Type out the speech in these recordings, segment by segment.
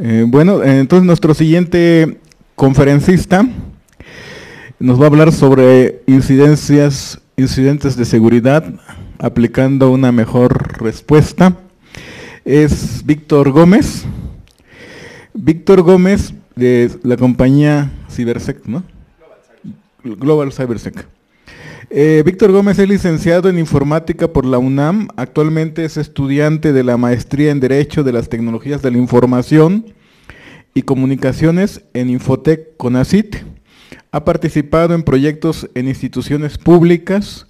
Eh, bueno, eh, entonces nuestro siguiente conferencista nos va a hablar sobre incidencias, incidentes de seguridad, aplicando una mejor respuesta. Es Víctor Gómez. Víctor Gómez de la compañía CyberSec, ¿no? Global CyberSec. Global CyberSec. Eh, Víctor Gómez es licenciado en informática por la UNAM, actualmente es estudiante de la maestría en Derecho de las Tecnologías de la Información y Comunicaciones en Infotec CONACIT. Ha participado en proyectos en instituciones públicas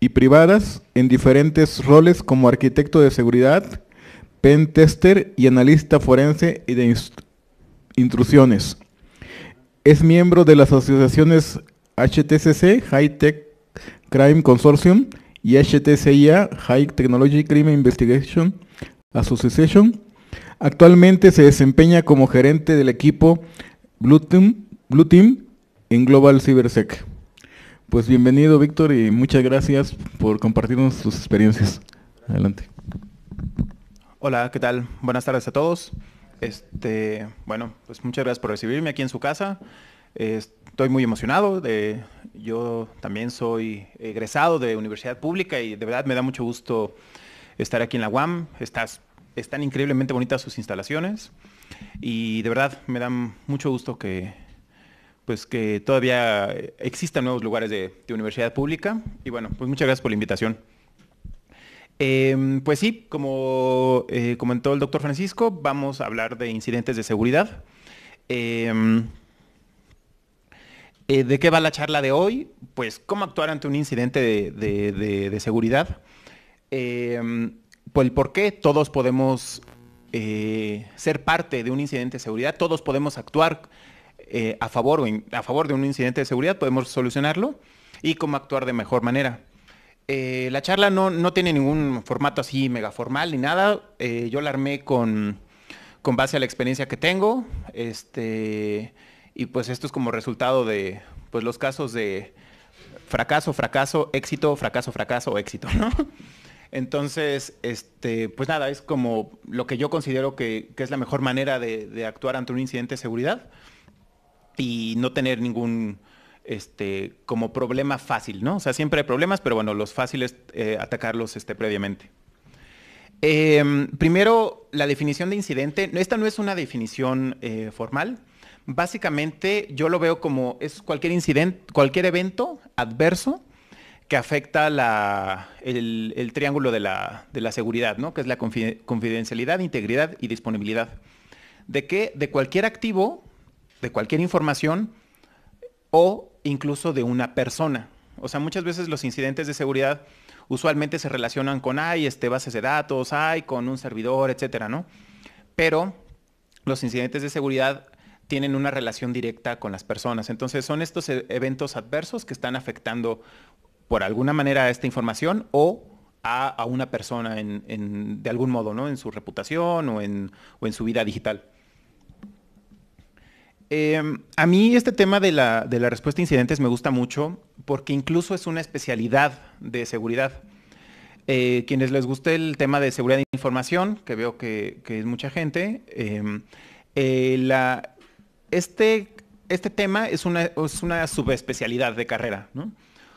y privadas en diferentes roles como arquitecto de seguridad, pen tester y analista forense y de intrusiones. Es miembro de las asociaciones HTCC, High Tech Crime Consortium y HTCIA, High Technology Crime Investigation Association. Actualmente se desempeña como gerente del equipo Blue Team, Blue Team en Global CyberSec. Pues bienvenido Víctor y muchas gracias por compartirnos sus experiencias. Adelante. Hola, ¿qué tal? Buenas tardes a todos. Este, bueno, pues muchas gracias por recibirme aquí en su casa estoy muy emocionado. De, yo también soy egresado de universidad pública y de verdad me da mucho gusto estar aquí en la UAM. están increíblemente bonitas sus instalaciones y de verdad me da mucho gusto que, pues que todavía existan nuevos lugares de, universidad pública. Y bueno, pues muchas gracias por la invitación. Em, pues sí, como eh, comentó el doctor Francisco, vamos a hablar de incidentes de seguridad. Em, eh, ¿De qué va la charla de hoy? Pues cómo actuar ante un incidente de, seguridad. Em, por pues, el por qué todos podemos eh, ser parte de un incidente de seguridad, todos podemos actuar eh, a, favor, o a favor de un incidente de seguridad, podemos solucionarlo y cómo actuar de mejor manera. la charla no, tiene ningún formato así mega formal ni nada. yo la armé con, con base a la experiencia que tengo. Este, y pues esto es como resultado de pues los casos de fracaso, fracaso, éxito, fracaso, fracaso, éxito, Entonces, este, pues nada, es como lo que yo considero que, es la mejor manera de, actuar ante un incidente de seguridad y no tener ningún este, como problema fácil, ¿no? O sea, siempre hay problemas, pero bueno, los fáciles eh, atacarlos este, previamente. Em, primero, la definición de incidente. Esta no es una definición eh, formal. Básicamente yo lo veo como es cualquier incidente, cualquier evento adverso que afecta el, triángulo de la, seguridad, ¿no? que es la confidencialidad, integridad y disponibilidad. De que de cualquier activo, de cualquier información o incluso de una persona. O sea, muchas veces los incidentes de seguridad usualmente se relacionan con, hay este, bases de datos, hay con un servidor, etcétera, ¿no? Pero los incidentes de seguridad tienen una relación directa con las personas. Entonces son estos e-, eventos adversos que están afectando por alguna manera a esta información o a, una persona de algún modo, ¿no? En su reputación o en, su vida digital. Em, a mí este tema de la, respuesta a incidentes me gusta mucho porque incluso es una especialidad de seguridad. Eh, quienes les guste el tema de seguridad de información, que veo que, es mucha gente, em, eh, la, este, este tema es una, subespecialidad de carrera,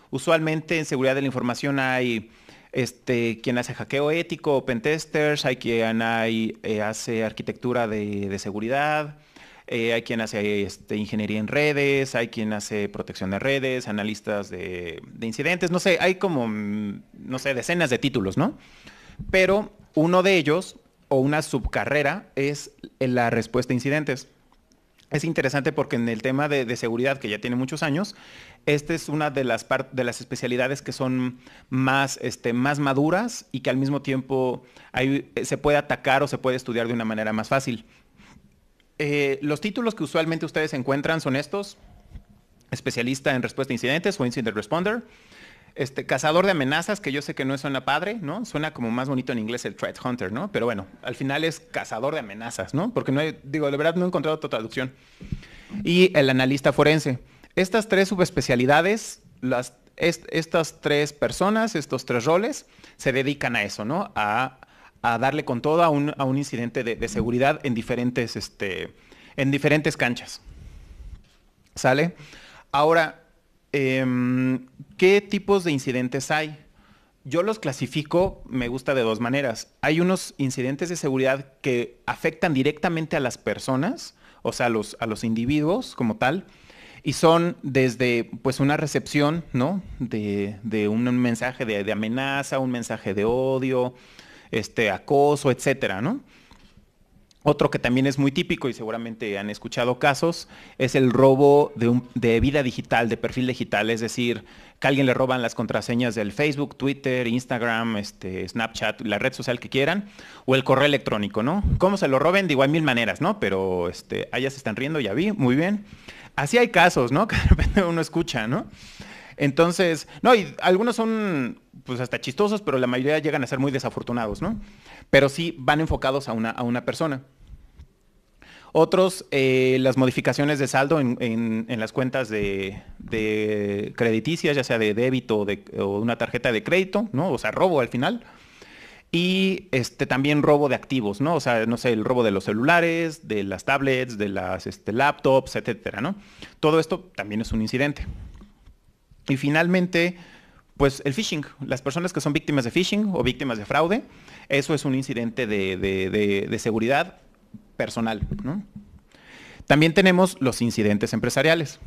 Usualmente en seguridad de la información hay este, quien hace hackeo ético, open testers, hay quien eh, hace arquitectura de, seguridad, eh, hay quien hace este, ingeniería en redes, hay quien hace protección de redes, analistas de, de, incidentes, no sé, hay como, mm, no sé, decenas de títulos, ¿no? Pero uno de ellos, o una subcarrera, es la respuesta a incidentes. Es interesante porque en el tema de, seguridad, que ya tiene muchos años, esta es una de las, especialidades que son este, más, maduras y que al mismo tiempo eh, se puede atacar o se puede estudiar de una manera más fácil. Eh, los títulos que usualmente ustedes encuentran son estos, especialista en respuesta a incidentes o incident responder, este, cazador de amenazas, que yo sé que no suena padre, ¿no? Suena como más bonito en inglés el threat hunter, ¿no? Pero bueno, al final es cazador de amenazas, ¿no? Porque no digo, de verdad no he encontrado otra traducción. Y el analista forense. Estas tres subespecialidades, las, estas tres personas, estos tres roles, se dedican a eso, ¿no? A, darle con todo a un, incidente de, de, seguridad en diferentes, este, en diferentes canchas. ¿Sale? Ahora, Em, ¿Qué tipos de incidentes hay? Yo los clasifico, me gusta de dos maneras. Hay unos incidentes de seguridad que afectan directamente a las personas, o sea, a los, individuos como tal, y son desde pues una recepción, ¿no? De, un, mensaje de, de, amenaza, un mensaje de odio, este, acoso, etcétera, ¿no? Otro que también es muy típico y seguramente han escuchado casos es el robo de, vida digital, de perfil digital, es decir, que a alguien le roban las contraseñas del Facebook, Twitter, Instagram, este, Snapchat, la red social que quieran, o el correo electrónico, ¿no? ¿Cómo se lo roben? Digo, hay mil maneras, ¿no? Pero este, allá se están riendo, ya vi, muy bien. Así hay casos, ¿no? Que de repente uno escucha, ¿no? Entonces, no, y algunos son pues hasta chistosos, pero la mayoría llegan a ser muy desafortunados, ¿no? pero sí van enfocados a una, a una persona. Otros, eh, las modificaciones de saldo en, las cuentas de, de, crediticias, ya sea de débito o de una tarjeta de crédito, ¿no? O sea, robo al final. Y este, también robo de activos, ¿no? O sea, no sé, el robo de los celulares, de las tablets, de las este, laptops, etcétera, ¿no? Todo esto también es un incidente. Y finalmente, pues el phishing, las personas que son víctimas de phishing o víctimas de fraude, eso es un incidente de, seguridad personal. También tenemos los incidentes empresariales,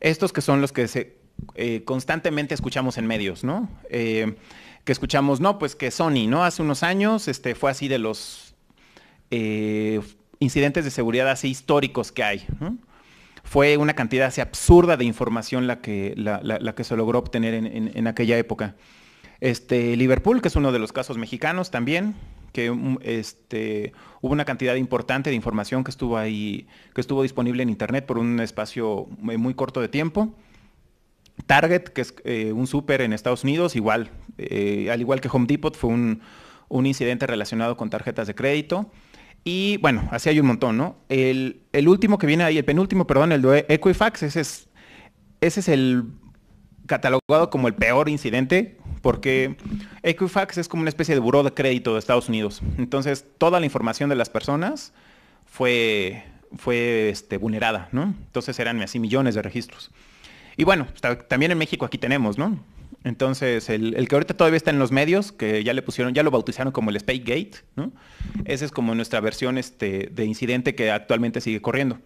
estos que son los que eh, constantemente escuchamos en medios, ¿no? Eh, que escuchamos, no, pues que Sony, ¿no? Hace unos años este, fue así de los eh, incidentes de seguridad así históricos que hay fue una cantidad así absurda de información la que, se logró obtener en, aquella época. Este, Liverpool, que es uno de los casos mexicanos también, que mm, este, hubo una cantidad importante de información que estuvo ahí, que estuvo disponible en Internet por un espacio muy, corto de tiempo. Target, que es eh, un súper en Estados Unidos, igual, eh, al igual que Home Depot, fue un, un incidente relacionado con tarjetas de crédito. Y bueno, así hay un montón, ¿no? El, último que viene ahí, el penúltimo, perdón, el de Equifax, ese es, ese es el catalogado como el peor incidente porque Equifax es como una especie de buró de crédito de Estados Unidos. Entonces, toda la información de las personas fue, fue este, vulnerada, ¿no? Entonces eran así millones de registros. Y bueno, también en México aquí tenemos, ¿no? Entonces, el, que ahorita todavía está en los medios, que ya le pusieron, ya lo bautizaron como el Spacegate, Gate, ¿no? Esa es como nuestra versión este, de incidente que actualmente sigue corriendo.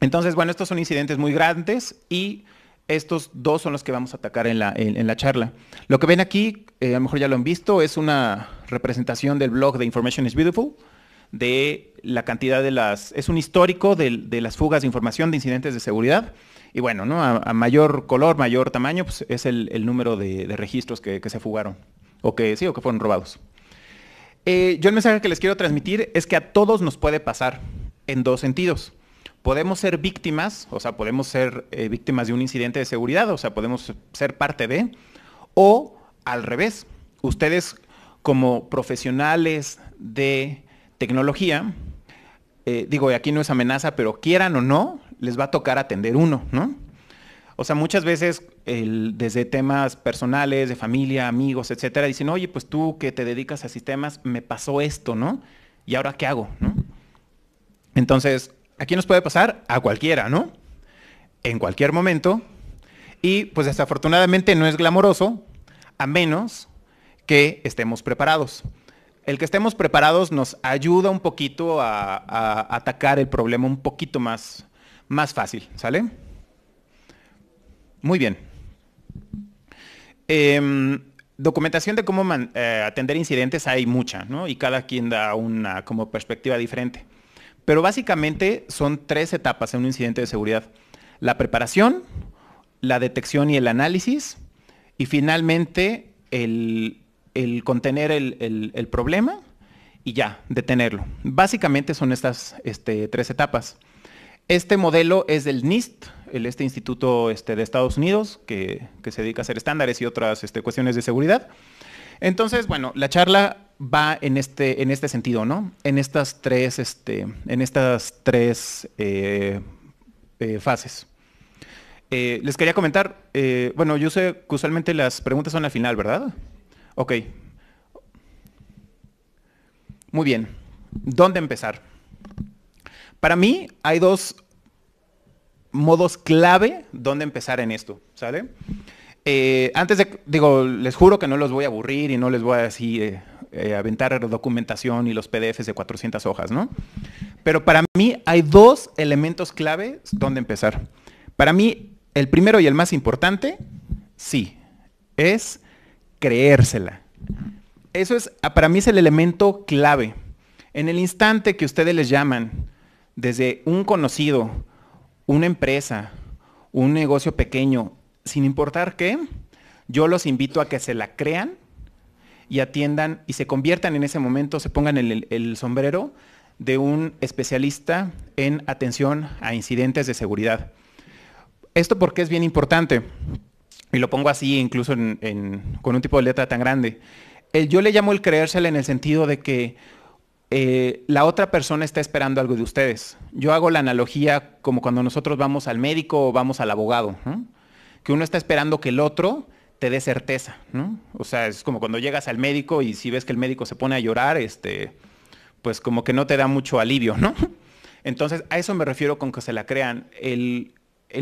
Entonces, bueno, estos son incidentes muy grandes y estos dos son los que vamos a atacar en la, charla. Lo que ven aquí, eh, a lo mejor ya lo han visto, es una representación del blog de Information is Beautiful, de la cantidad de las, es un histórico de las fugas de información de incidentes de seguridad y bueno, A, mayor color, mayor tamaño, pues es el, número de, registros que, se fugaron. O que sí, o que fueron robados. Eh, yo el mensaje que les quiero transmitir es que a todos nos puede pasar en dos sentidos. Podemos ser víctimas, o sea, podemos ser eh, víctimas de un incidente de seguridad, o sea, podemos ser parte de, o al revés, ustedes como profesionales de tecnología, eh, digo, y aquí no es amenaza, pero quieran o no, les va a tocar atender uno, ¿no? O sea, muchas veces desde temas personales, de familia, amigos, etcétera, dicen, oye, pues tú que te dedicas a sistemas, me pasó esto, ¿no? ¿Y ahora qué hago? ¿no? Entonces, aquí nos puede pasar? A cualquiera, ¿no? En cualquier momento. Y pues desafortunadamente no es glamoroso, a menos que estemos preparados. El que estemos preparados nos ayuda un poquito a atacar el problema un poquito más, más fácil, ¿sale? Muy bien. Em, documentación de cómo eh, atender incidentes hay mucha, ¿no? Y cada quien da una como perspectiva diferente. Pero básicamente son tres etapas en un incidente de seguridad. La preparación, la detección y el análisis, y finalmente el, contener el, problema y ya, detenerlo. Básicamente son estas este, tres etapas. Este modelo es del NIST, el, este instituto este, de Estados Unidos que, se dedica a hacer estándares y otras este, cuestiones de seguridad. Entonces, bueno, la charla va en este, en este sentido, ¿no? En estas tres, este, en estas tres eh, eh, fases. Eh, les quería comentar, bueno, yo sé que usualmente las preguntas son al final, ¿verdad? Ok. Muy bien. ¿Dónde empezar? Para mí hay dos modos clave donde empezar en esto, ¿sale? Eh, antes de, digo, les juro que no los voy a aburrir y no les voy a así eh, eh aventar documentación y los PDFs de 400 hojas, ¿no? Pero para mí hay dos elementos clave donde empezar. Para mí, el primero y el más importante, sí, es creérsela. Eso es, para mí es el elemento clave. En el instante que ustedes les llaman, desde un conocido, una empresa, un negocio pequeño, sin importar qué, yo los invito a que se la crean y atiendan y se conviertan en ese momento, se pongan el, el sombrero de un especialista en atención a incidentes de seguridad. Esto porque es bien importante, y lo pongo así incluso con un tipo de letra tan grande. yo le llamo el creérsela en el sentido de que eh, la otra persona está esperando algo de ustedes. Yo hago la analogía como cuando nosotros vamos al médico o vamos al abogado, que uno está esperando que el otro te dé certeza, O sea, es como cuando llegas al médico y si ves que el médico se pone a llorar, este, pues como que no te da mucho alivio, ¿no? Entonces, a eso me refiero con que se la crean. El,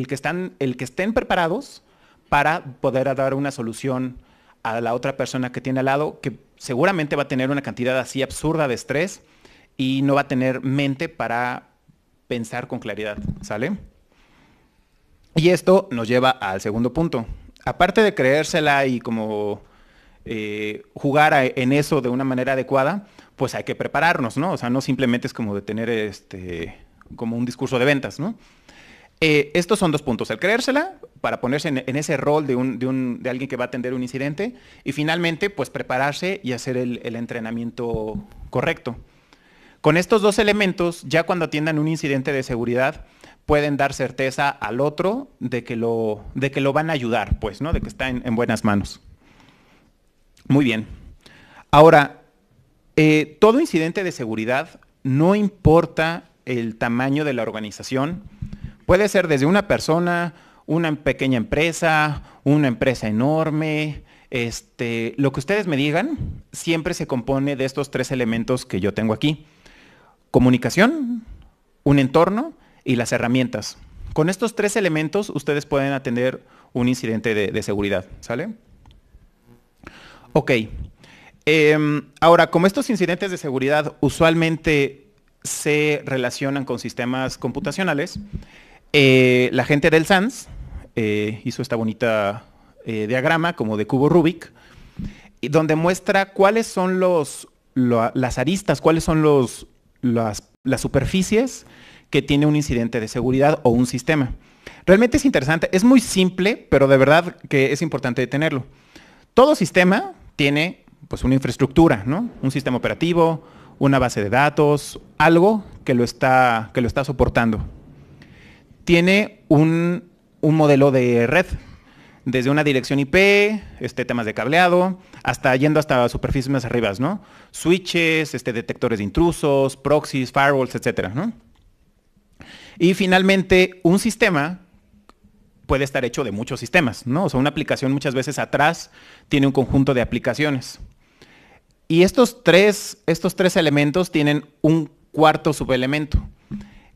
que, están, el que estén preparados para poder dar una solución a la otra persona que tiene al lado, que seguramente va a tener una cantidad así absurda de estrés y no va a tener mente para pensar con claridad, ¿sale? Y esto nos lleva al segundo punto. Aparte de creérsela y como eh, jugar en eso de una manera adecuada, pues hay que prepararnos, ¿no? O sea, no simplemente es como de tener este, como un discurso de ventas, ¿no? Eh, estos son dos puntos, el creérsela para ponerse en, ese rol de, alguien que va a atender un incidente y finalmente pues prepararse y hacer el, entrenamiento correcto. Con estos dos elementos, ya cuando atiendan un incidente de seguridad, pueden dar certeza al otro de que lo, van a ayudar, pues, ¿no? De que está en, buenas manos. Muy bien. Ahora, eh, todo incidente de seguridad, no importa el tamaño de la organización, Puede ser desde una persona, una pequeña empresa, una empresa enorme. Este, lo que ustedes me digan siempre se compone de estos tres elementos que yo tengo aquí. Comunicación, un entorno y las herramientas. Con estos tres elementos ustedes pueden atender un incidente de, seguridad, ¿sale? Ok. Em, ahora, como estos incidentes de seguridad usualmente se relacionan con sistemas computacionales, eh, la gente del SANS eh, hizo esta bonita eh, diagrama como de cubo Rubik, y donde muestra cuáles son las aristas, cuáles son las, superficies que tiene un incidente de seguridad o un sistema. Realmente es interesante, es muy simple, pero de verdad que es importante detenerlo. Todo sistema tiene pues una infraestructura, ¿no? Un sistema operativo, una base de datos, algo que lo está, que lo está soportando tiene un, modelo de red desde una dirección IP, este, temas de cableado, hasta yendo hasta superficies más arriba, ¿no? Switches, este, detectores de intrusos, proxies, firewalls, etc. Y finalmente, un sistema puede estar hecho de muchos sistemas, ¿no? O sea, una aplicación muchas veces atrás tiene un conjunto de aplicaciones. Y estos tres, estos tres elementos tienen un cuarto subelemento,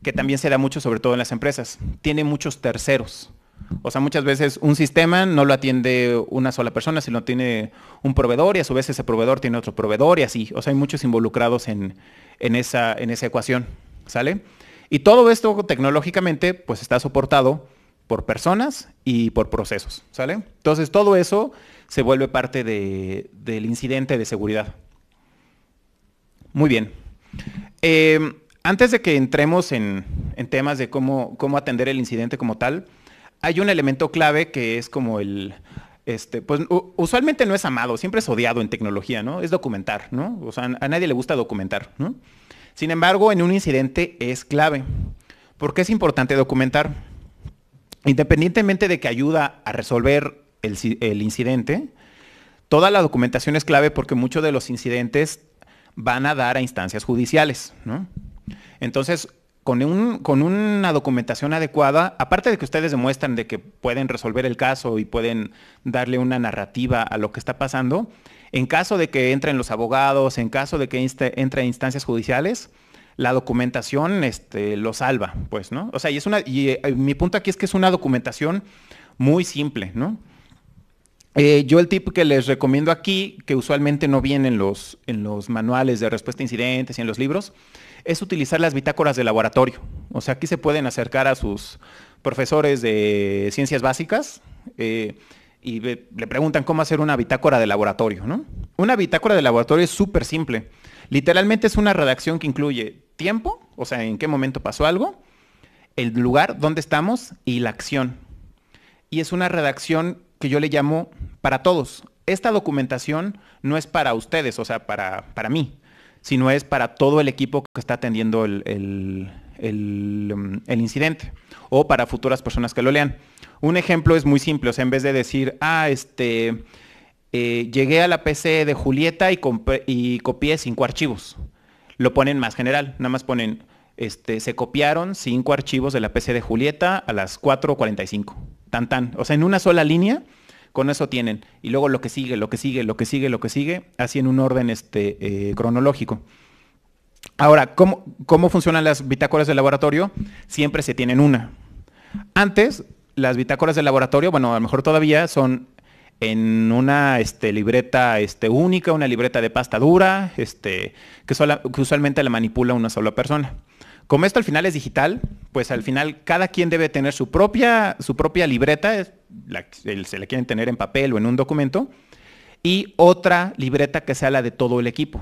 que también se da mucho, sobre todo en las empresas. Tiene muchos terceros. O sea, muchas veces un sistema no lo atiende una sola persona, sino tiene un proveedor y a su vez ese proveedor tiene otro proveedor y así. O sea, hay muchos involucrados en, esa, en esa ecuación. ¿Sale? Y todo esto tecnológicamente pues está soportado por personas y por procesos. ¿Sale? Entonces todo eso se vuelve parte del incidente de seguridad. Muy bien. Eh, antes de que entremos en, temas de cómo, atender el incidente como tal, hay un elemento clave que es como el... Este, pues usualmente no es amado, siempre es odiado en tecnología, ¿no? Es documentar, ¿no? O sea, a nadie le gusta documentar, ¿no? Sin embargo, en un incidente es clave. ¿Por qué es importante documentar? Independientemente de que ayuda a resolver el, el incidente, toda la documentación es clave porque muchos de los incidentes van a dar a instancias judiciales, ¿no? Entonces, con, una documentación adecuada, aparte de que ustedes demuestran de que pueden resolver el caso y pueden darle una narrativa a lo que está pasando, en caso de que entren los abogados, en caso de que entren instancias judiciales, la documentación este, lo salva, pues, ¿no? O sea, es una, eh, mi punto aquí es que es una documentación muy simple, ¿no? Eh, yo el tip que les recomiendo aquí, que usualmente no viene los, en los manuales de respuesta a incidentes y en los libros, es utilizar las bitácoras de laboratorio. O sea, aquí se pueden acercar a sus profesores de ciencias básicas eh, y le preguntan cómo hacer una bitácora de laboratorio. Una bitácora de laboratorio es súper simple. Literalmente es una redacción que incluye tiempo, o sea, en qué momento pasó algo, el lugar donde estamos y la acción. Y es una redacción que yo le llamo para todos. Esta documentación no es para ustedes, o sea, para, para mí no es para todo el equipo que está atendiendo mm, el, incidente o para futuras personas que lo lean. Un ejemplo es muy simple, o sea, en vez de decir, ah, este, eh, llegué a la PC de Julieta y, y copié cinco archivos, lo ponen más general, nada más ponen, este, se copiaron cinco archivos de la PC de Julieta a las 4.45, tan tan, o sea, en una sola línea con eso tienen. Y luego lo que sigue, lo que sigue, lo que sigue, lo que sigue, así en un orden este, eh, cronológico. Ahora, ¿cómo, ¿cómo funcionan las bitácoras de laboratorio? Siempre se tienen una. Antes, las bitácoras de laboratorio, bueno, a lo mejor todavía son en una este, libreta este, única, una libreta de pasta dura, este, que, usualmente la manipula una sola persona. Como esto al final es digital, pues al final cada quien debe tener su propia, su propia libreta, se la quieren tener en papel o en un documento, y otra libreta que sea la de todo el equipo.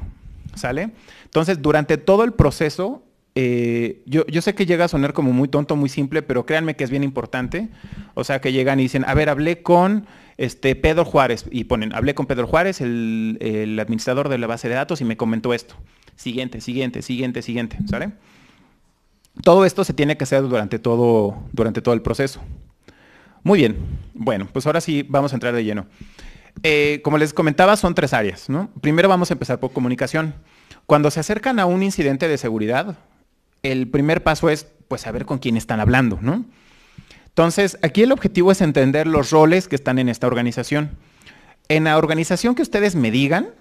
¿Sale? Entonces, durante todo el proceso, eh, yo, sé que llega a sonar como muy tonto, muy simple, pero créanme que es bien importante. O sea, que llegan y dicen, a ver, hablé con este Pedro Juárez, y ponen, hablé con Pedro Juárez, el, el administrador de la base de datos, y me comentó esto. Siguiente, siguiente, siguiente, siguiente, ¿sale? Todo esto se tiene que hacer durante todo, durante todo el proceso. Muy bien. Bueno, pues ahora sí vamos a entrar de lleno. Eh, como les comentaba, son tres áreas. Primero vamos a empezar por comunicación. Cuando se acercan a un incidente de seguridad, el primer paso es pues saber con quién están hablando, ¿no? Entonces, aquí el objetivo es entender los roles que están en esta organización. En la organización que ustedes me digan,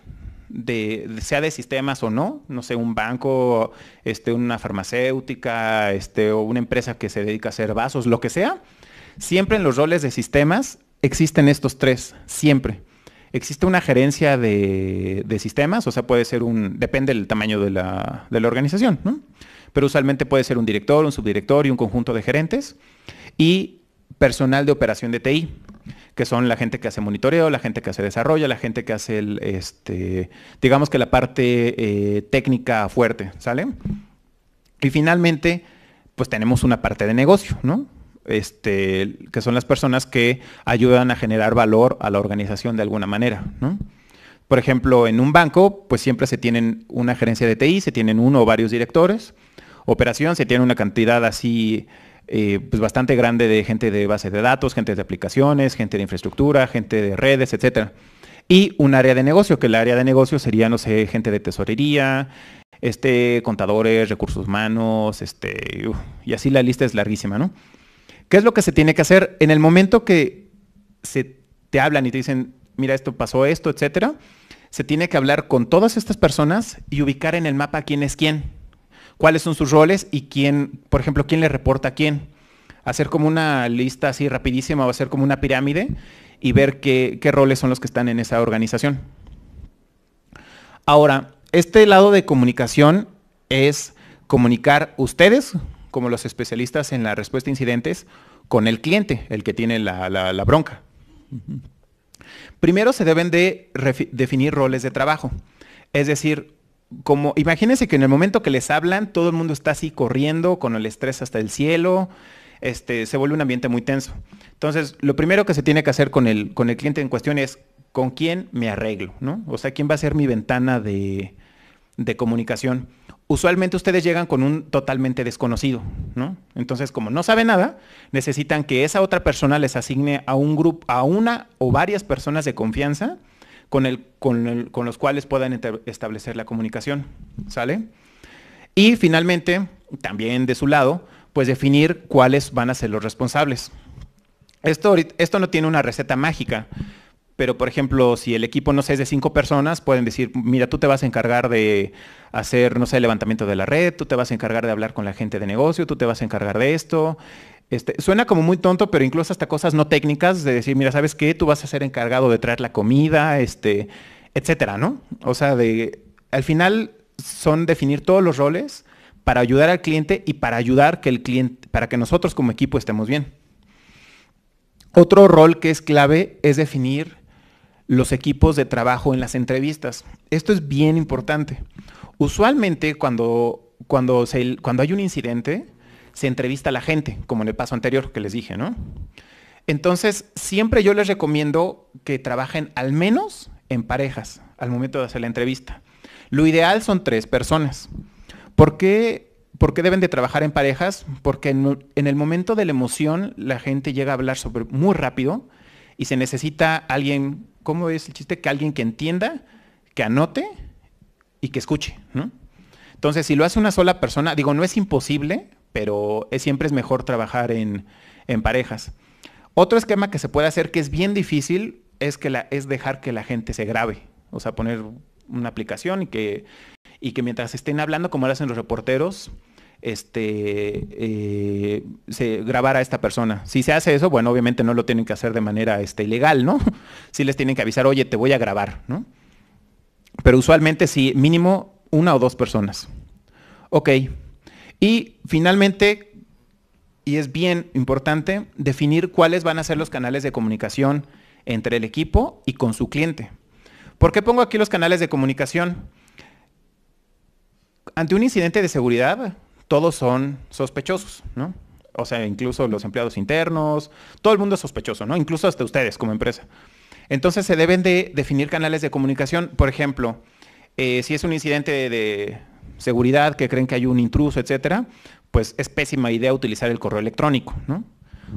de, sea de sistemas o no, no sé, un banco, este, una farmacéutica, este, o una empresa que se dedica a hacer vasos, lo que sea, Siempre en los roles de sistemas existen estos tres, siempre. Existe una gerencia de, sistemas, o sea, puede ser un, depende del tamaño de la, organización, ¿no? pero usualmente puede ser un director, un subdirector y un conjunto de gerentes, y personal de operación de TI, que son la gente que hace monitoreo, la gente que hace desarrollo, la gente que hace el, este, digamos que la parte eh, técnica fuerte, ¿sale? Y finalmente, pues tenemos una parte de negocio, ¿no? Este, que son las personas que ayudan a generar valor a la organización de alguna manera. Por ejemplo, en un banco, pues siempre se tienen una gerencia de TI, se tienen uno o varios directores. Operación, se tiene una cantidad así eh, pues bastante grande de gente de base de datos, gente de aplicaciones, gente de infraestructura, gente de redes, etcétera. Y un área de negocio, que el área de negocio sería, no sé, gente de tesorería, este, contadores, recursos humanos, este, y así la lista es larguísima, ¿no? ¿Qué es lo que se tiene que hacer? En el momento que se te hablan y te dicen, mira, esto pasó esto, etcétera, se tiene que hablar con todas estas personas y ubicar en el mapa quién es quién, cuáles son sus roles y quién, por ejemplo, quién le reporta a quién. Hacer como una lista así rapidísima o hacer como una pirámide y ver qué, qué roles son los que están en esa organización. Ahora, este lado de comunicación es comunicar ustedes como los especialistas en la respuesta a incidentes con el cliente, el que tiene la, bronca. Primero se deben de definir roles de trabajo. Es decir, como imagínense que en el momento que les hablan, todo el mundo está así corriendo, con el estrés hasta el cielo, este, se vuelve un ambiente muy tenso. Entonces, lo primero que se tiene que hacer con el, cliente en cuestión es con quién me arreglo, ¿no? O sea, quién va a ser mi ventana de comunicación usualmente ustedes llegan con un totalmente desconocido, ¿no? Entonces, como no sabe nada, necesitan que esa otra persona les asigne a un grupo, a una o varias personas de confianza con, el, los cuales puedan establecer la comunicación, ¿sale? Y finalmente, también de su lado, pues definir cuáles van a ser los responsables. Esto, esto no tiene una receta mágica, pero por ejemplo, si el equipo no sé, es de cinco personas, pueden decir, mira, tú te vas a encargar de hacer, no sé, el levantamiento de la red, tú te vas a encargar de hablar con la gente de negocio, tú te vas a encargar de esto. Este, suena como muy tonto, pero incluso hasta cosas no técnicas, de decir, mira, ¿sabes qué? Tú vas a ser encargado de traer la comida, este, etcétera, ¿no? O sea, de, al final son definir todos los roles para ayudar al cliente y para ayudar que el cliente, para que nosotros como equipo estemos bien. Otro rol que es clave es definir los equipos de trabajo en las entrevistas. Esto es bien importante. Usualmente cuando, cuando, cuando hay un incidente, se entrevista a la gente, como en el paso anterior que les dije, ¿no? Entonces, siempre yo les recomiendo que trabajen al menos en parejas al momento de hacer la entrevista. Lo ideal son tres personas. ¿Por qué, deben de trabajar en parejas? Porque en, en, el momento de la emoción la gente llega a hablar sobre muy rápido y se necesita alguien ¿Cómo es el chiste? Que alguien que entienda, que anote y que escuche, Entonces, si lo hace una sola persona, digo, no es imposible, pero siempre es mejor trabajar en, parejas. Otro esquema que se puede hacer que es bien difícil es, dejar que la gente se grabe, o sea, poner una aplicación y que, y que mientras estén hablando, como lo hacen los reporteros, este, eh, se a esta persona. Si se hace eso, bueno, obviamente no lo tienen que hacer de manera este, ilegal, ¿no? si les tienen que avisar, oye, te voy a grabar, ¿no? Pero usualmente sí, mínimo una o dos personas. Ok. Y finalmente, y es bien importante, definir cuáles van a ser los canales de comunicación entre el equipo y con su cliente. ¿Por qué pongo aquí los canales de comunicación? Ante un incidente de seguridad, todos son sospechosos, ¿no? O sea, incluso los empleados internos, todo el mundo es sospechoso, ¿no? Incluso hasta ustedes como empresa. Entonces se deben de definir canales de comunicación. Por ejemplo, eh, si es un incidente de, seguridad que creen que hay un intruso, etcétera, pues es pésima idea utilizar el correo electrónico, ¿no?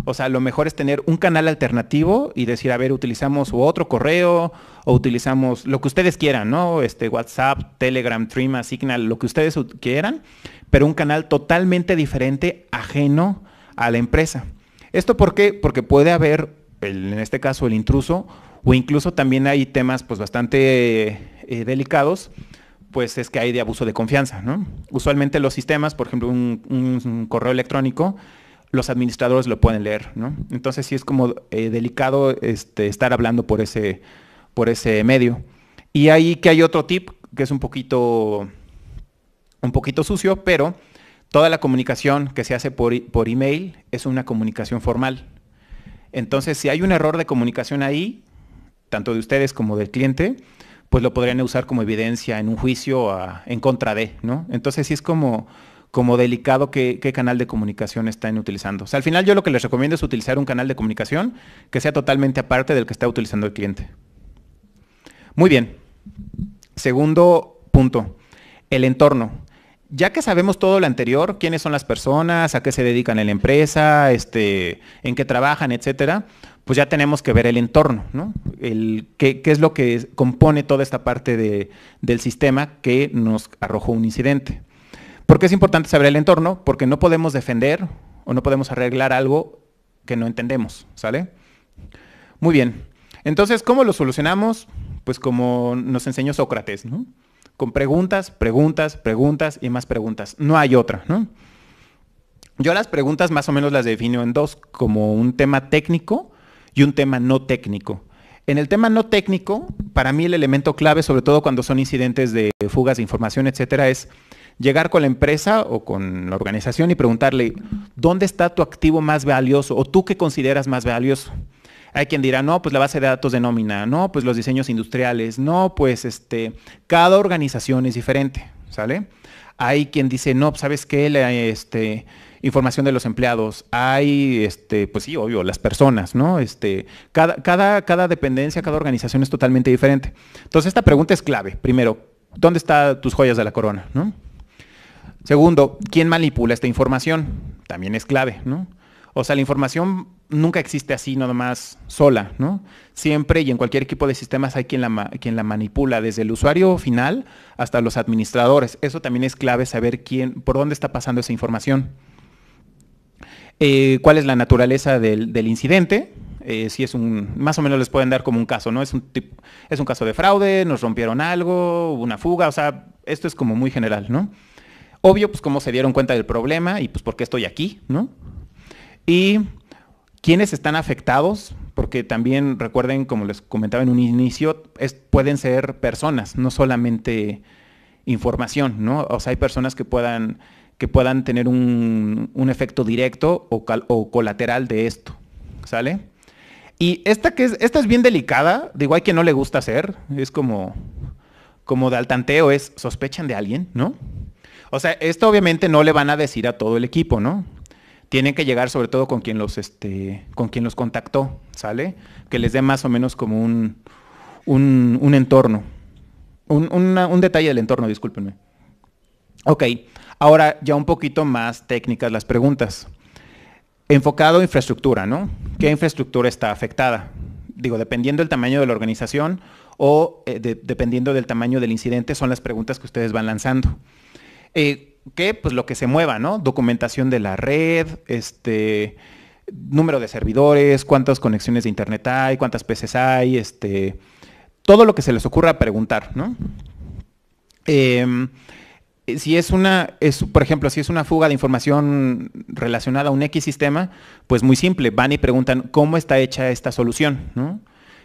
O sea, lo mejor es tener un canal alternativo y decir, a ver, utilizamos otro correo o utilizamos lo que ustedes quieran, ¿no? Este WhatsApp, Telegram, Trima, Signal, lo que ustedes quieran, pero un canal totalmente diferente, ajeno a la empresa. ¿Esto por qué? Porque puede haber, en este caso, el intruso, o incluso también hay temas pues, bastante eh, delicados, pues es que hay de abuso de confianza. ¿no? Usualmente los sistemas, por ejemplo, un, correo electrónico, los administradores lo pueden leer, ¿no? Entonces sí es como eh, delicado este, estar hablando por ese, por ese medio. Y ahí que hay otro tip que es un poquito un poquito sucio, pero toda la comunicación que se hace por, por email es una comunicación formal. Entonces, si hay un error de comunicación ahí, tanto de ustedes como del cliente, pues lo podrían usar como evidencia en un juicio en contra de, ¿no? Entonces sí es como, como delicado qué, qué, canal de comunicación están utilizando. al final yo lo que les recomiendo es utilizar un canal de comunicación que sea totalmente aparte del que está utilizando el cliente. Muy bien. Segundo punto, el entorno ya que sabemos todo lo anterior, quiénes son las personas, a qué se dedican en la empresa, este, en qué trabajan, etcétera, pues ya tenemos que ver el entorno, ¿no? El, qué, es lo que compone toda esta parte del sistema que nos arrojó un incidente. ¿Por qué es importante saber el entorno? Porque no podemos defender o no podemos arreglar algo que no entendemos, ¿sale? Muy bien. Entonces, ¿cómo lo solucionamos? Pues como nos enseñó Sócrates, ¿no? con preguntas, preguntas, preguntas y más preguntas. No hay otra, ¿no? Yo las preguntas más o menos las defino en dos, como un tema técnico y un tema no técnico. En el tema no técnico, para mí el elemento clave, sobre todo cuando son incidentes de fugas de información, etcétera, es llegar con la empresa o con la organización y preguntarle, ¿dónde está tu activo más valioso o tú qué consideras más valioso? Hay quien dirá, no, pues la base de datos de nómina, no, pues los diseños industriales, no, pues este, cada organización es diferente, ¿sale? Hay quien dice, no, pues, ¿sabes qué? este, información de los empleados, hay, este, pues sí, obvio, las personas, ¿no? Este, cada, cada, cada dependencia, cada organización es totalmente diferente. Entonces, esta pregunta es clave. Primero, ¿dónde están tus joyas de la corona? ¿no? Segundo, ¿quién manipula esta información? También es clave, ¿no? O sea, la información nunca existe así nada más sola, ¿no? Siempre y en cualquier equipo de sistemas hay quien la, quien la manipula, desde el usuario final hasta los administradores. Eso también es clave saber quién, por dónde está pasando esa información. Eh, cuál es la naturaleza del, incidente. Eh, si es un, más o menos les pueden dar como un caso, ¿no? Es un, tipo, es un caso de fraude, nos rompieron algo, hubo una fuga, o sea, esto es como muy general, ¿no? Obvio, pues cómo se dieron cuenta del problema y pues por qué estoy aquí, ¿no? Y ¿Quiénes están afectados? Porque también recuerden, como les comentaba en un inicio, pueden ser personas, no solamente información, ¿no? O sea, hay personas que puedan, que puedan tener un, efecto directo o, o, colateral de esto, ¿sale? Y esta que es, esta es bien delicada, digo, hay que no le gusta hacer, es como, como de altanteo, es sospechan de alguien, ¿no? O sea, esto obviamente no le van a decir a todo el equipo, ¿no? tienen que llegar sobre todo con quien los, este, con quien los contactó, ¿sale? Que les dé más o menos como un, un, entorno. Un, detalle del entorno, discúlpenme. Ok, ahora ya un poquito más técnicas las preguntas. Enfocado a infraestructura, ¿no? ¿Qué infraestructura está afectada? Digo, dependiendo del tamaño de la organización o eh, dependiendo del tamaño del incidente, son las preguntas que ustedes van lanzando. Eh, que pues lo que se mueva, ¿no? Documentación de la red, este número de servidores, cuántas conexiones de internet hay, cuántas PCs hay, este, todo lo que se les ocurra preguntar, ¿no? Em, si es una, es, por ejemplo, si es una fuga de información relacionada a un X sistema, pues muy simple, van y preguntan cómo está hecha esta solución, ¿no?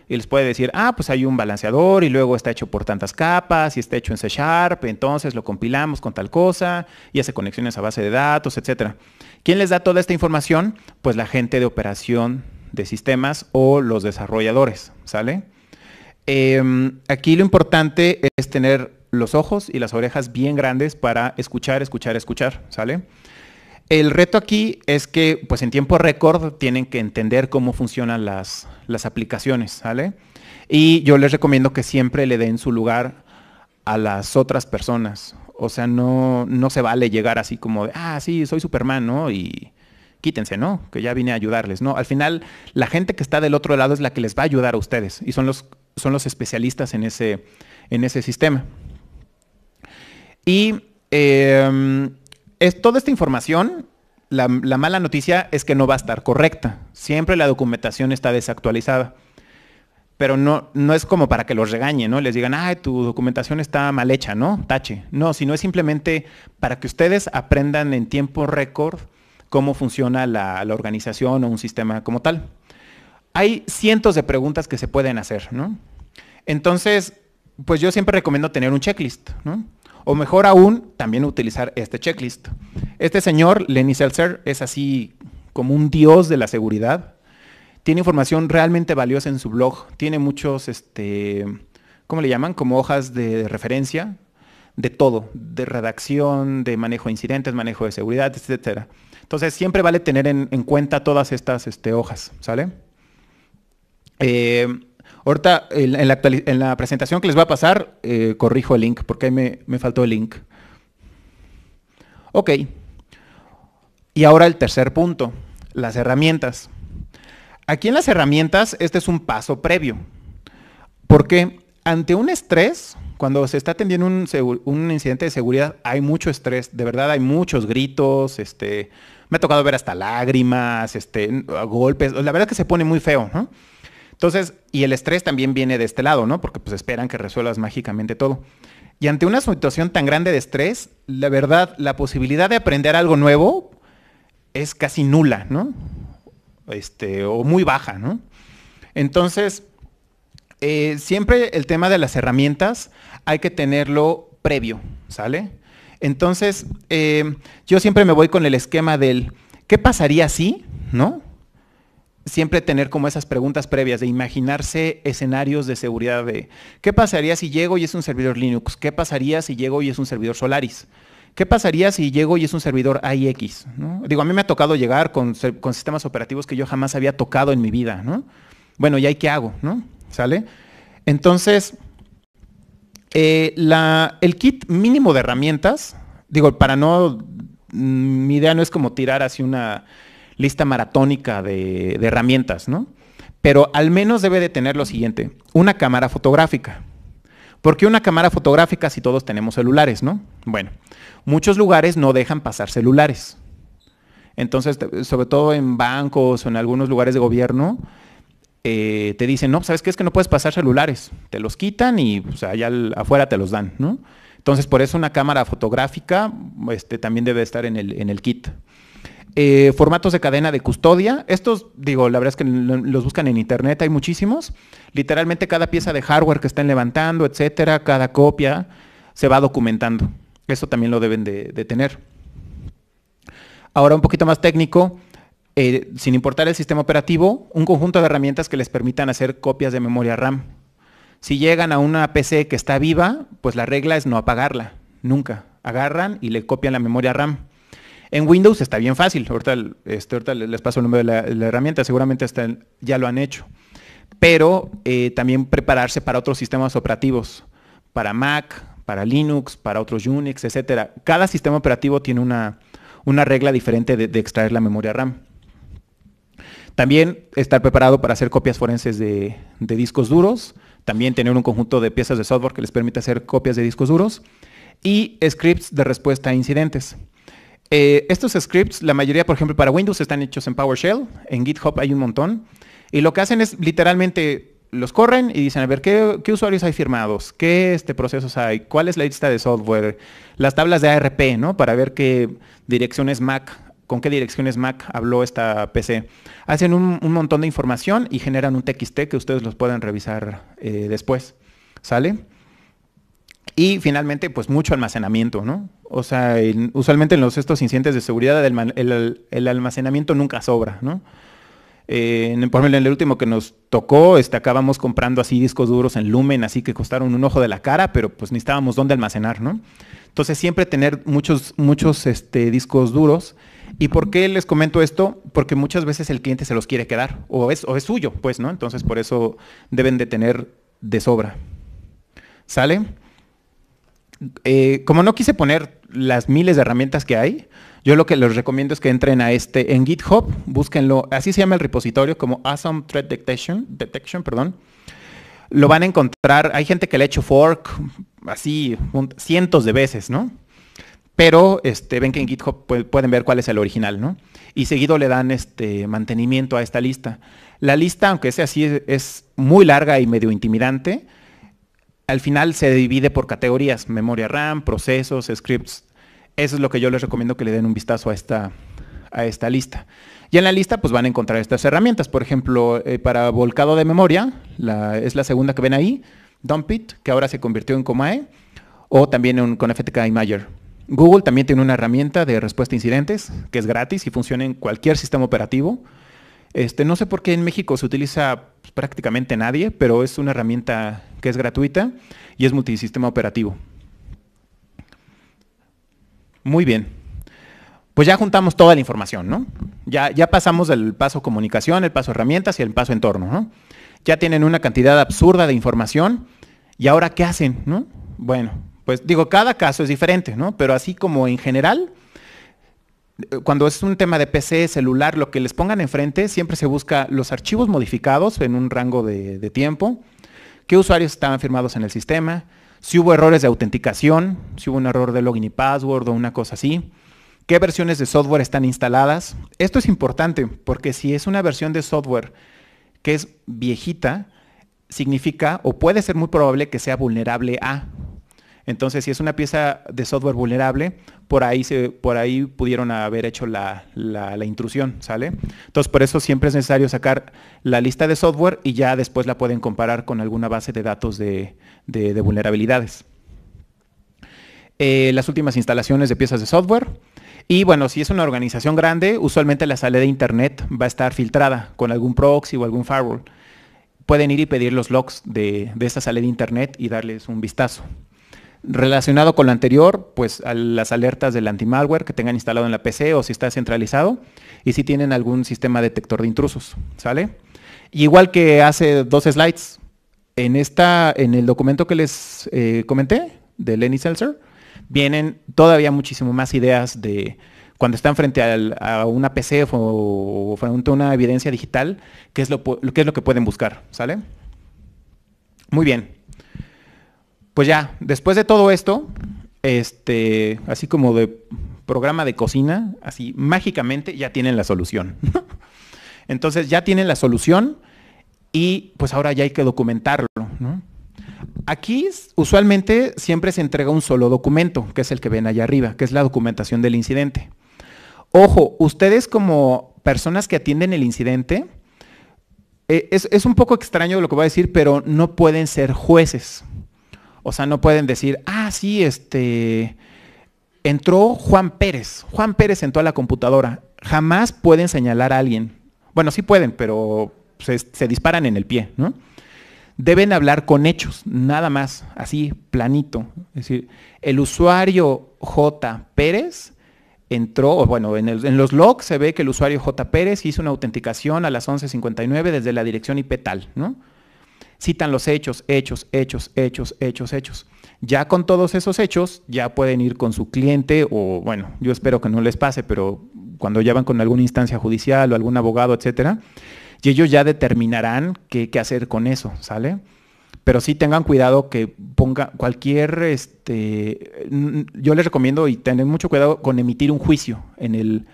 y les puede decir, ah, pues hay un balanceador y luego está hecho por tantas capas y está hecho en C Sharp, entonces lo compilamos con tal cosa y hace conexiones a base de datos, etc. ¿Quién les da toda esta información? Pues la gente de operación de sistemas o los desarrolladores, ¿sale? Em, aquí lo importante es tener los ojos y las orejas bien grandes para escuchar, escuchar, escuchar, ¿sale? El reto aquí es que pues en tiempo récord tienen que entender cómo funcionan las, aplicaciones, ¿sale? Y yo les recomiendo que siempre le den su lugar a las otras personas. O sea, no, no se vale llegar así como de, ah, sí, soy Superman, ¿no? Y quítense, ¿no? Que ya vine a ayudarles, ¿no? Al final, la gente que está del otro lado es la que les va a ayudar a ustedes y son los, son los especialistas en ese, en ese sistema. Y em, toda esta información, la, mala noticia es que no va a estar correcta. Siempre la documentación está desactualizada pero no, no es como para que los regañe, ¿no? Les digan, ah, tu documentación está mal hecha, ¿no? Tache. No, sino es simplemente para que ustedes aprendan en tiempo récord cómo funciona la, la, organización o un sistema como tal. Hay cientos de preguntas que se pueden hacer, ¿no? Entonces, pues yo siempre recomiendo tener un checklist, ¿no? O mejor aún, también utilizar este checklist. Este señor, Lenny Seltzer, es así como un dios de la seguridad. Tiene información realmente valiosa en su blog. Tiene muchos, este, ¿cómo le llaman? Como hojas de referencia de todo, de redacción, de manejo de incidentes, manejo de seguridad, etcétera. Entonces siempre vale tener en, cuenta todas estas este, hojas, ¿sale? Eh, Ahorita, en, la, presentación que les va a pasar, eh, corrijo el link, porque ahí me, faltó el link. Ok. Y ahora el tercer punto, las herramientas. Aquí en las herramientas, este es un paso previo. Porque ante un estrés, cuando se está atendiendo un, incidente de seguridad, hay mucho estrés, de verdad hay muchos gritos, este, me ha tocado ver hasta lágrimas, este, golpes, la verdad que se pone muy feo, entonces, y el estrés también viene de este lado, ¿no? Porque pues esperan que resuelvas mágicamente todo. Y ante una situación tan grande de estrés, la verdad, la posibilidad de aprender algo nuevo es casi nula, ¿no? Este, o muy baja, ¿no? Entonces, eh, siempre el tema de las herramientas hay que tenerlo previo, ¿sale? Entonces, eh, yo siempre me voy con el esquema del, ¿qué pasaría si, ¿no? siempre tener como esas preguntas previas, de imaginarse escenarios de seguridad de ¿qué pasaría si llego y es un servidor Linux? ¿Qué pasaría si llego y es un servidor Solaris? ¿Qué pasaría si llego y es un servidor AIX? Digo, a mí me ha tocado llegar con, sistemas operativos que yo jamás había tocado en mi vida, ¿no? Bueno, ¿y ahí qué hago? ¿no? ¿Sale? Entonces, eh, el kit mínimo de herramientas, digo, para no, mm, mi idea no es como tirar hacia una lista maratónica de, herramientas, ¿no? Pero al menos debe de tener lo siguiente, una cámara fotográfica. ¿Por qué una cámara fotográfica si todos tenemos celulares, no? Bueno, muchos lugares no dejan pasar celulares. Entonces, sobre todo en bancos o en algunos lugares de gobierno, eh, te dicen, no, ¿sabes qué? Es que no puedes pasar celulares. Te los quitan y allá afuera te los dan, ¿no? Entonces, por eso una cámara fotográfica este, también debe estar en el kit. Eh, formatos de cadena de custodia. Estos, digo, la verdad es que los buscan en internet, hay muchísimos. Literalmente cada pieza de hardware que estén levantando, etcétera, cada copia se va documentando. Eso también lo deben de, tener. Ahora un poquito más técnico, eh, sin importar el sistema operativo, un conjunto de herramientas que les permitan hacer copias de memoria RAM. Si llegan a una PC que está viva, pues la regla es no apagarla, nunca. Agarran y le copian la memoria RAM. En Windows está bien fácil, ahorita, este, les paso el nombre de la, herramienta, seguramente ya lo han hecho, pero eh, también prepararse para otros sistemas operativos, para Mac, para Linux, para otros Unix, etc. Cada sistema operativo tiene una, regla diferente de, extraer la memoria RAM. También estar preparado para hacer copias forenses de, de, discos duros, también tener un conjunto de piezas de software que les permita hacer copias de discos duros y scripts de respuesta a incidentes. Eh, estos scripts, la mayoría, por ejemplo, para Windows están hechos en PowerShell, en GitHub hay un montón, y lo que hacen es literalmente los corren y dicen, a ver, ¿qué, usuarios hay firmados? ¿Qué este, procesos hay? ¿Cuál es la lista de software? Las tablas de ARP, ¿no? Para ver qué direcciones Mac, con qué direcciones Mac habló esta PC. Hacen un, montón de información y generan un TXT que ustedes los pueden revisar eh, después. ¿Sale? Y finalmente, pues mucho almacenamiento, ¿no? O sea, usualmente en los estos incidentes de seguridad el, almacenamiento nunca sobra, ¿no? Eh, por ejemplo, en el último que nos tocó, este, acabamos comprando así discos duros en Lumen, así que costaron un ojo de la cara, pero pues necesitábamos dónde almacenar, ¿no? Entonces siempre tener muchos, muchos este, discos duros. ¿Y por qué les comento esto? Porque muchas veces el cliente se los quiere quedar, o es, o es suyo, pues, ¿no? Entonces por eso deben de tener de sobra. ¿Sale? Eh, como no quise poner las miles de herramientas que hay, yo lo que les recomiendo es que entren a este, en GitHub, búsquenlo, así se llama el repositorio, como Awesome Threat Detection, Detection, perdón. Lo van a encontrar, hay gente que le ha hecho fork así cientos de veces, ¿no? Pero este, ven que en GitHub pueden ver cuál es el original, ¿no? Y seguido le dan este mantenimiento a esta lista. La lista, aunque sea así, es muy larga y medio intimidante, al final se divide por categorías, memoria RAM, procesos, scripts. Eso es lo que yo les recomiendo que le den un vistazo a esta, a esta lista. Y en la lista pues van a encontrar estas herramientas. Por ejemplo, eh, para volcado de memoria, es la segunda que ven ahí, Dumpit, que ahora se convirtió en Comae, o también con FTK Imager. Google también tiene una herramienta de respuesta a incidentes que es gratis y funciona en cualquier sistema operativo. Este, no sé por qué en México se utiliza pues, prácticamente nadie, pero es una herramienta que es gratuita y es multisistema operativo. Muy bien. Pues ya juntamos toda la información, ¿no? Ya, ya pasamos del paso comunicación, el paso herramientas y el paso entorno, ¿no? Ya tienen una cantidad absurda de información y ahora ¿qué hacen, no? Bueno, pues digo, cada caso es diferente, ¿no? Pero así como en general, eh, cuando es un tema de PC, celular, lo que les pongan enfrente, siempre se busca los archivos modificados en un rango de, tiempo, qué usuarios estaban firmados en el sistema, si hubo errores de autenticación, si hubo un error de login y password o una cosa así, qué versiones de software están instaladas. Esto es importante porque si es una versión de software que es viejita, significa o puede ser muy probable que sea vulnerable a entonces, si es una pieza de software vulnerable, por ahí, por ahí pudieron haber hecho la, intrusión, ¿sale? Entonces, por eso siempre es necesario sacar la lista de software y ya después la pueden comparar con alguna base de datos de, vulnerabilidades. Eh, las últimas instalaciones de piezas de software. Y bueno, si es una organización grande, usualmente la salida de Internet va a estar filtrada con algún proxy o algún firewall. Pueden ir y pedir los logs de, de esa salida de Internet y darles un vistazo. Relacionado con lo anterior, pues a las alertas del anti-malware que tengan instalado en la PC o si está centralizado y si tienen algún sistema detector de intrusos, ¿sale? Igual que hace dos slides, en, esta, en el documento que les eh, comenté de Lenny Seltzer, vienen todavía muchísimo más ideas de cuando están frente a una PC o, frente a una evidencia digital, qué es lo, lo, qué es lo que pueden buscar, ¿sale? Muy bien pues ya, después de todo esto, este, así como de programa de cocina, así mágicamente ya tienen la solución. Entonces ya tienen la solución y pues ahora ya hay que documentarlo. Aquí usualmente siempre se entrega un solo documento, que es el que ven allá arriba, que es la documentación del incidente. Ojo, ustedes como personas que atienden el incidente, eh, es, es un poco extraño lo que voy a decir, pero no pueden ser jueces. O sea, no pueden decir, ah, sí, este, entró Juan Pérez. Juan Pérez entró a la computadora. Jamás pueden señalar a alguien. Bueno, sí pueden, pero se, disparan en el pie, ¿no? Deben hablar con hechos, nada más, así, planito. Es decir, el usuario J. Pérez entró, bueno, en, en, los logs se ve que el usuario J. Pérez hizo una autenticación a las 11.59 desde la dirección IP tal, ¿no? citan los hechos, hechos, hechos, hechos, hechos, hechos. Ya con todos esos hechos, ya pueden ir con su cliente o, bueno, yo espero que no les pase, pero cuando ya van con alguna instancia judicial o algún abogado, etcétera, y ellos ya determinarán qué, hacer con eso, ¿sale? Pero sí tengan cuidado que ponga cualquier, este, mm, yo les recomiendo y tener mucho cuidado con emitir un juicio en el,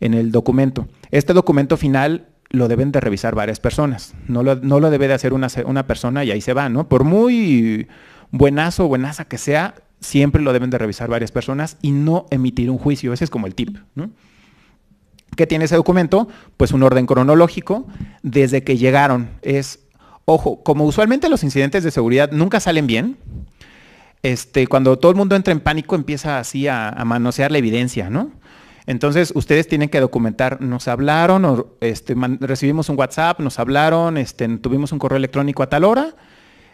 en el documento. Este documento final lo deben de revisar varias personas. No lo, no lo debe de hacer una, persona y ahí se va, ¿no? Por muy buenazo o buenaza que sea, siempre lo deben de revisar varias personas y no emitir un juicio. Ese es como el tip, ¿no? ¿Qué tiene ese documento? Pues un orden cronológico desde que llegaron. Es, ojo, como usualmente los incidentes de seguridad nunca salen bien, este, cuando todo el mundo entra en pánico empieza así a, a manosear la evidencia, ¿no? Entonces, ustedes tienen que documentar, nos hablaron, o, este, recibimos un WhatsApp, nos hablaron, este, tuvimos un correo electrónico a tal hora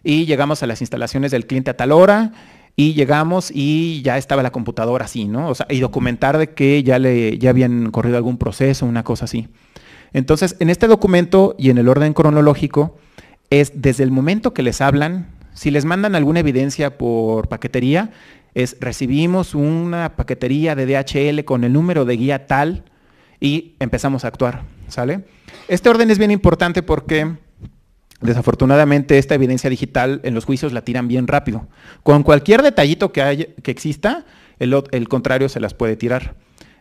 y llegamos a las instalaciones del cliente a tal hora y llegamos y ya estaba la computadora así, ¿no? O sea, y documentar de que ya, le, ya habían corrido algún proceso, una cosa así. Entonces, en este documento y en el orden cronológico, es desde el momento que les hablan, si les mandan alguna evidencia por paquetería, es recibimos una paquetería de DHL con el número de guía tal y empezamos a actuar, ¿sale? Este orden es bien importante porque desafortunadamente esta evidencia digital en los juicios la tiran bien rápido. Con cualquier detallito que, que exista, el, el contrario se las puede tirar.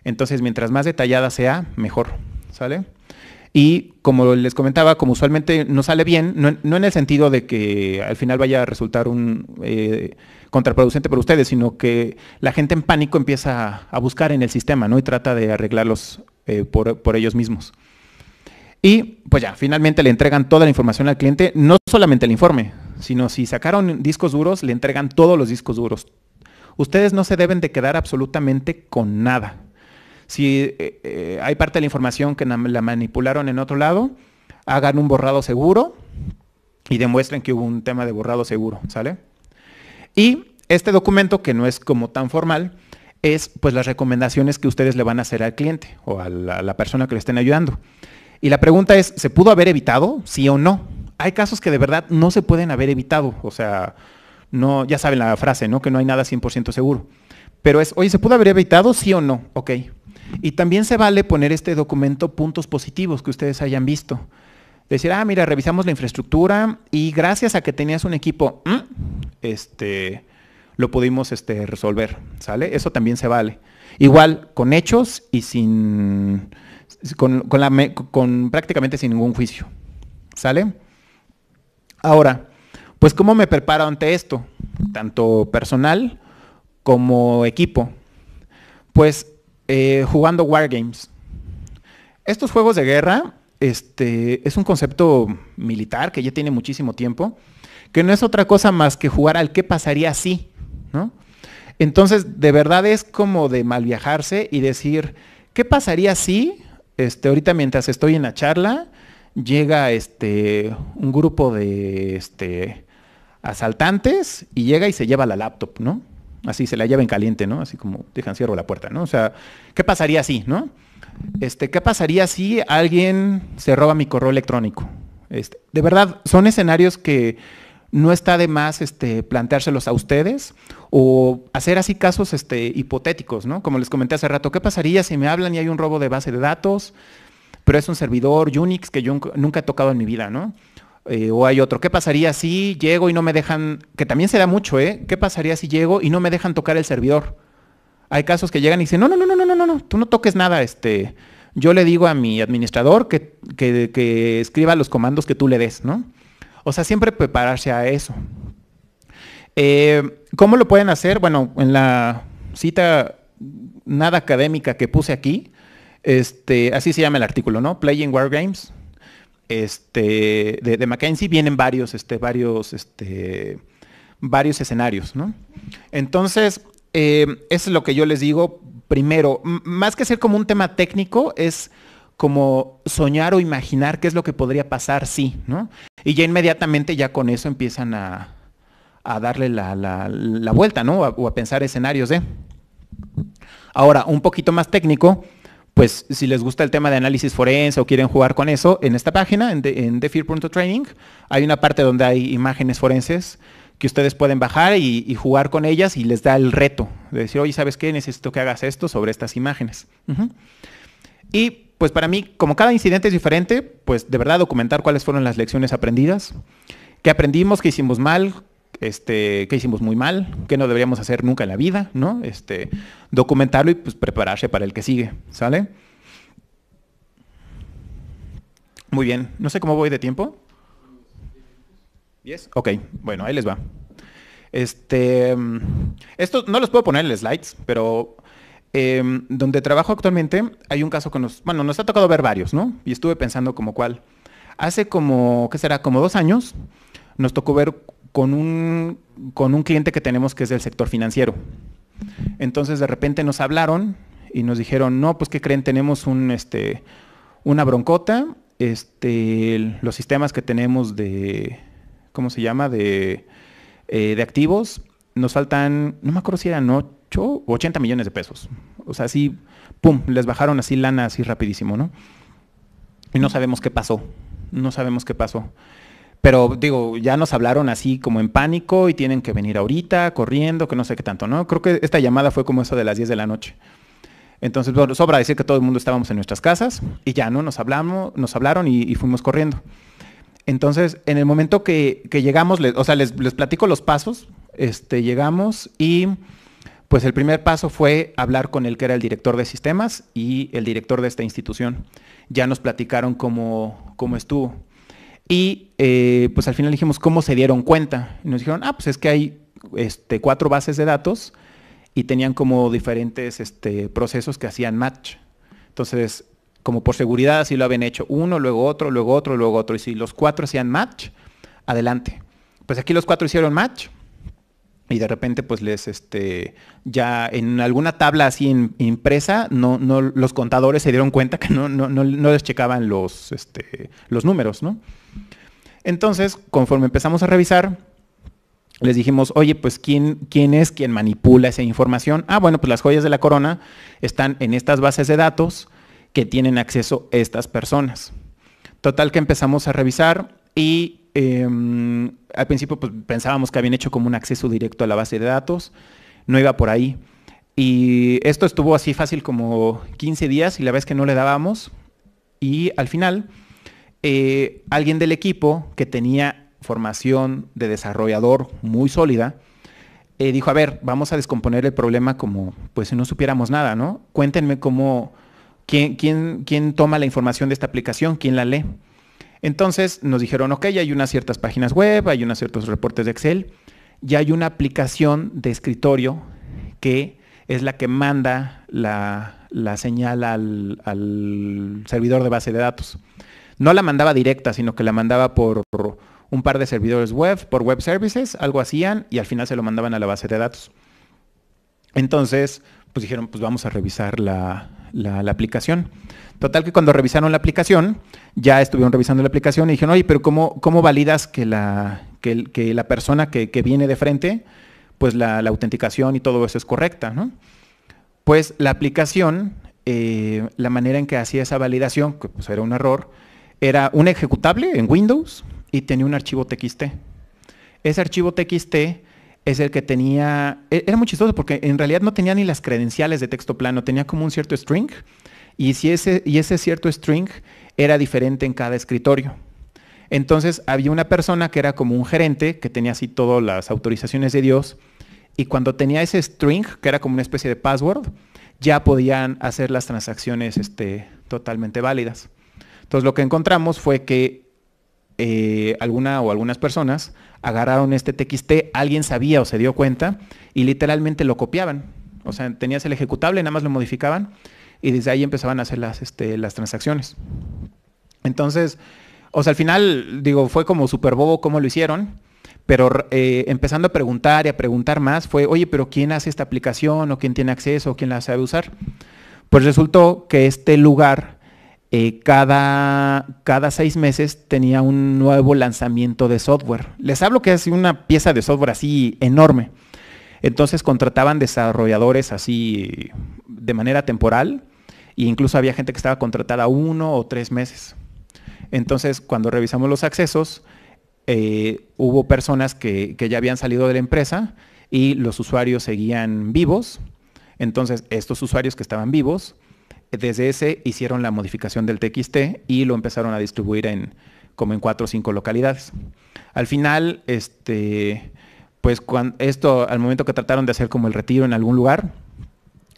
Entonces, mientras más detallada sea, mejor, ¿sale? Y como les comentaba, como usualmente no sale bien, no, en el sentido de que al final vaya a resultar un eh, contraproducente para ustedes, sino que la gente en pánico empieza a buscar en el sistema ¿no? y trata de arreglarlos eh, por, por ellos mismos. Y pues ya, finalmente le entregan toda la información al cliente, no solamente el informe, sino si sacaron discos duros, le entregan todos los discos duros. Ustedes no se deben de quedar absolutamente con nada. Si eh, eh, hay parte de la información que la manipularon en otro lado, hagan un borrado seguro y demuestren que hubo un tema de borrado seguro, ¿sale? Y este documento, que no es como tan formal, es pues las recomendaciones que ustedes le van a hacer al cliente o a la, persona que le estén ayudando. Y la pregunta es, ¿se pudo haber evitado? Sí o no. Hay casos que de verdad no se pueden haber evitado, o sea, no, ya saben la frase, ¿no? Que no hay nada 100% seguro. Pero es, oye, ¿se pudo haber evitado? Sí o no. Ok. Y también se vale poner este documento puntos positivos que ustedes hayan visto. Decir, ah, mira, revisamos la infraestructura y gracias a que tenías un equipo, mm, este, lo pudimos este, resolver, ¿sale? Eso también se vale. Igual, con hechos y sin, con, con prácticamente sin ningún juicio, ¿sale? Ahora, pues ¿cómo me preparo ante esto? Tanto personal como equipo? Pues eh, jugando wargames. Estos juegos de guerra este, es un concepto militar que ya tiene muchísimo tiempo, que no es otra cosa más que jugar al qué pasaría si, ¿no? Entonces, de verdad es como de mal viajarse y decir, ¿qué pasaría si, este, ahorita mientras estoy en la charla, llega este, un grupo de este, asaltantes y llega y se lleva la laptop, ¿no? así se la lleva caliente, ¿no? Así como dejan cierro la puerta, ¿no? O sea, ¿qué pasaría si, no? Este, ¿qué pasaría si alguien se roba mi correo electrónico? Este, de verdad, son escenarios que no está de más este, planteárselos a ustedes o hacer así casos este, hipotéticos, ¿no? Como les comenté hace rato, ¿qué pasaría si me hablan y hay un robo de base de datos, pero es un servidor Unix que yo nunca he tocado en mi vida, ¿no? Eh, o hay otro, ¿qué pasaría si llego y no me dejan, que también se da mucho, ¿eh? ¿Qué pasaría si llego y no me dejan tocar el servidor? Hay casos que llegan y dicen, no, no, no, no, no, no, no, tú no toques nada, este, yo le digo a mi administrador que, escriba los comandos que tú le des, ¿no? O sea, siempre prepararse a eso. Eh, ¿Cómo lo pueden hacer? Bueno, en la cita nada académica que puse aquí, este, así se llama el artículo, ¿no? Playing Games. Este, de, Mackenzie vienen varios, este, varios, este, varios escenarios, Entonces, eh, eso es lo que yo les digo. Primero, más que ser como un tema técnico, es como soñar o imaginar qué es lo que podría pasar sí, ¿no? Y ya inmediatamente ya con eso empiezan a, darle la, vuelta, ¿no? o a, pensar escenarios Ahora, un poquito más técnico, pues si les gusta el tema de análisis forense o quieren jugar con eso, en esta página, en, de, Training, hay una parte donde hay imágenes forenses que ustedes pueden bajar y, jugar con ellas y les da el reto de decir, oye, ¿sabes qué? Necesito que hagas esto sobre estas imágenes. Y pues para mí, como cada incidente es diferente, pues de verdad documentar cuáles fueron las lecciones aprendidas, qué aprendimos, qué hicimos mal, este, qué hicimos muy mal, qué no deberíamos hacer nunca en la vida, ¿no? Este, documentarlo y pues prepararse para el que sigue, ¿sale? Muy bien, no sé cómo voy de tiempo. ¿10? Ok, bueno, ahí les va. Este, esto no los puedo poner en slides, pero em, donde trabajo actualmente hay un caso que nos, bueno, nos ha tocado ver varios, ¿no? Y estuve pensando como cuál. Hace como, ¿qué será? Como dos años nos tocó ver con un, con un cliente que tenemos que es del sector financiero. Entonces de repente nos hablaron y nos dijeron, no, pues ¿qué creen? Tenemos un, este, una broncota, este, los sistemas que tenemos de, ¿cómo se llama? De, eh, activos, nos faltan, no me acuerdo si eran 8 80 millones de pesos. O sea, así, pum, les bajaron así lana, así rapidísimo, ¿no? Y no sabemos qué pasó, no sabemos qué pasó. Pero digo, ya nos hablaron así como en pánico y tienen que venir ahorita, corriendo, que no sé qué tanto, ¿no? Creo que esta llamada fue como eso de las 10 de la noche. Entonces, bueno, sobra decir que todo el mundo estábamos en nuestras casas y ya, ¿no? Nos, hablamos, nos hablaron y, fuimos corriendo. Entonces, en el momento que, llegamos, o sea, les, platico los pasos, este, llegamos y pues el primer paso fue hablar con el que era el director de sistemas y el director de esta institución. Ya nos platicaron cómo, cómo estuvo. Y eh, pues al final dijimos, ¿cómo se dieron cuenta? Y nos dijeron, ah, pues es que hay este, cuatro bases de datos y tenían como diferentes este, procesos que hacían match. Entonces, como por seguridad, así lo habían hecho uno, luego otro, luego otro, luego otro. Y si los cuatro hacían match, adelante. Pues aquí los cuatro hicieron match y de repente pues les este ya en alguna tabla así impresa no no los contadores se dieron cuenta que no no les checaban los este, los números no entonces, conforme empezamos a revisar, les dijimos, oye, pues ¿quién, ¿quién es quien manipula esa información? Ah, bueno, pues las joyas de la corona están en estas bases de datos que tienen acceso estas personas. Total que empezamos a revisar y em, al principio pues, pensábamos que habían hecho como un acceso directo a la base de datos, no iba por ahí. Y esto estuvo así fácil como 15 días y la vez que no le dábamos. Y al final eh, alguien del equipo que tenía formación de desarrollador muy sólida, eh, dijo, a ver, vamos a descomponer el problema como pues si no supiéramos nada, ¿no? Cuéntenme cómo, quién, quién, quién toma la información de esta aplicación, quién la lee. Entonces nos dijeron, ok, hay unas ciertas páginas web, hay unos ciertos reportes de Excel, ya hay una aplicación de escritorio que es la que manda la, señal al, al, servidor de base de datos no la mandaba directa, sino que la mandaba por un par de servidores web, por web services, algo hacían y al final se lo mandaban a la base de datos. Entonces, pues dijeron, pues vamos a revisar la, aplicación. Total que cuando revisaron la aplicación, ya estuvieron revisando la aplicación y dijeron, oye, pero ¿cómo, validas que la, la persona que, viene de frente, pues la, autenticación y todo eso es correcta? Pues la aplicación, eh, la manera en que hacía esa validación, que pues era un error, era un ejecutable en Windows y tenía un archivo TXT. Ese archivo TXT es el que tenía, e, era muy chistoso porque en realidad no tenía ni las credenciales de texto plano, tenía como un cierto string y, si ese, y ese cierto string era diferente en cada escritorio. Entonces había una persona que era como un gerente, que tenía así todas las autorizaciones de Dios, y cuando tenía ese string, que era como una especie de password, ya podían hacer las transacciones este, totalmente válidas. Entonces lo que encontramos fue que eh, alguna o algunas personas agarraron este TXT, alguien sabía o se dio cuenta y literalmente lo copiaban. O sea, tenías el ejecutable, nada más lo modificaban y desde ahí empezaban a hacer las, este, las transacciones. Entonces, o sea, al final, digo, fue como súper bobo cómo lo hicieron, pero eh, empezando a preguntar y a preguntar más fue, oye, pero ¿quién hace esta aplicación o quién tiene acceso o quién la sabe usar? Pues resultó que este lugar eh, cada, seis meses tenía un nuevo lanzamiento de software. Les hablo que es una pieza de software así enorme. Entonces contrataban desarrolladores así de manera temporal e incluso había gente que estaba contratada uno o tres meses. Entonces cuando revisamos los accesos, eh, hubo personas que ya habían salido de la empresa y los usuarios seguían vivos. Entonces estos usuarios que estaban vivos desde ese hicieron la modificación del TXT y lo empezaron a distribuir en como en cuatro o cinco localidades. Al final, este, pues esto, al momento que trataron de hacer como el retiro en algún lugar,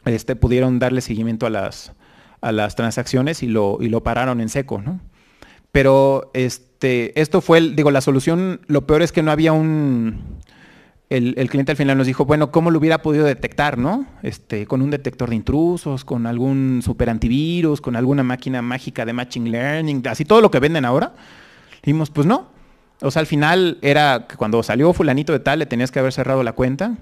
este, pudieron darle seguimiento a las, a las transacciones y lo, y lo pararon en seco, ¿no? Pero este, esto fue, el, digo, la solución, lo peor es que no había un, el, cliente al final nos dijo, bueno, ¿cómo lo hubiera podido detectar, no? Este, con un detector de intrusos, con algún super antivirus, con alguna máquina mágica de machine learning, así todo lo que venden ahora. Dijimos, pues no. O sea, al final era que cuando salió fulanito de tal, le tenías que haber cerrado la cuenta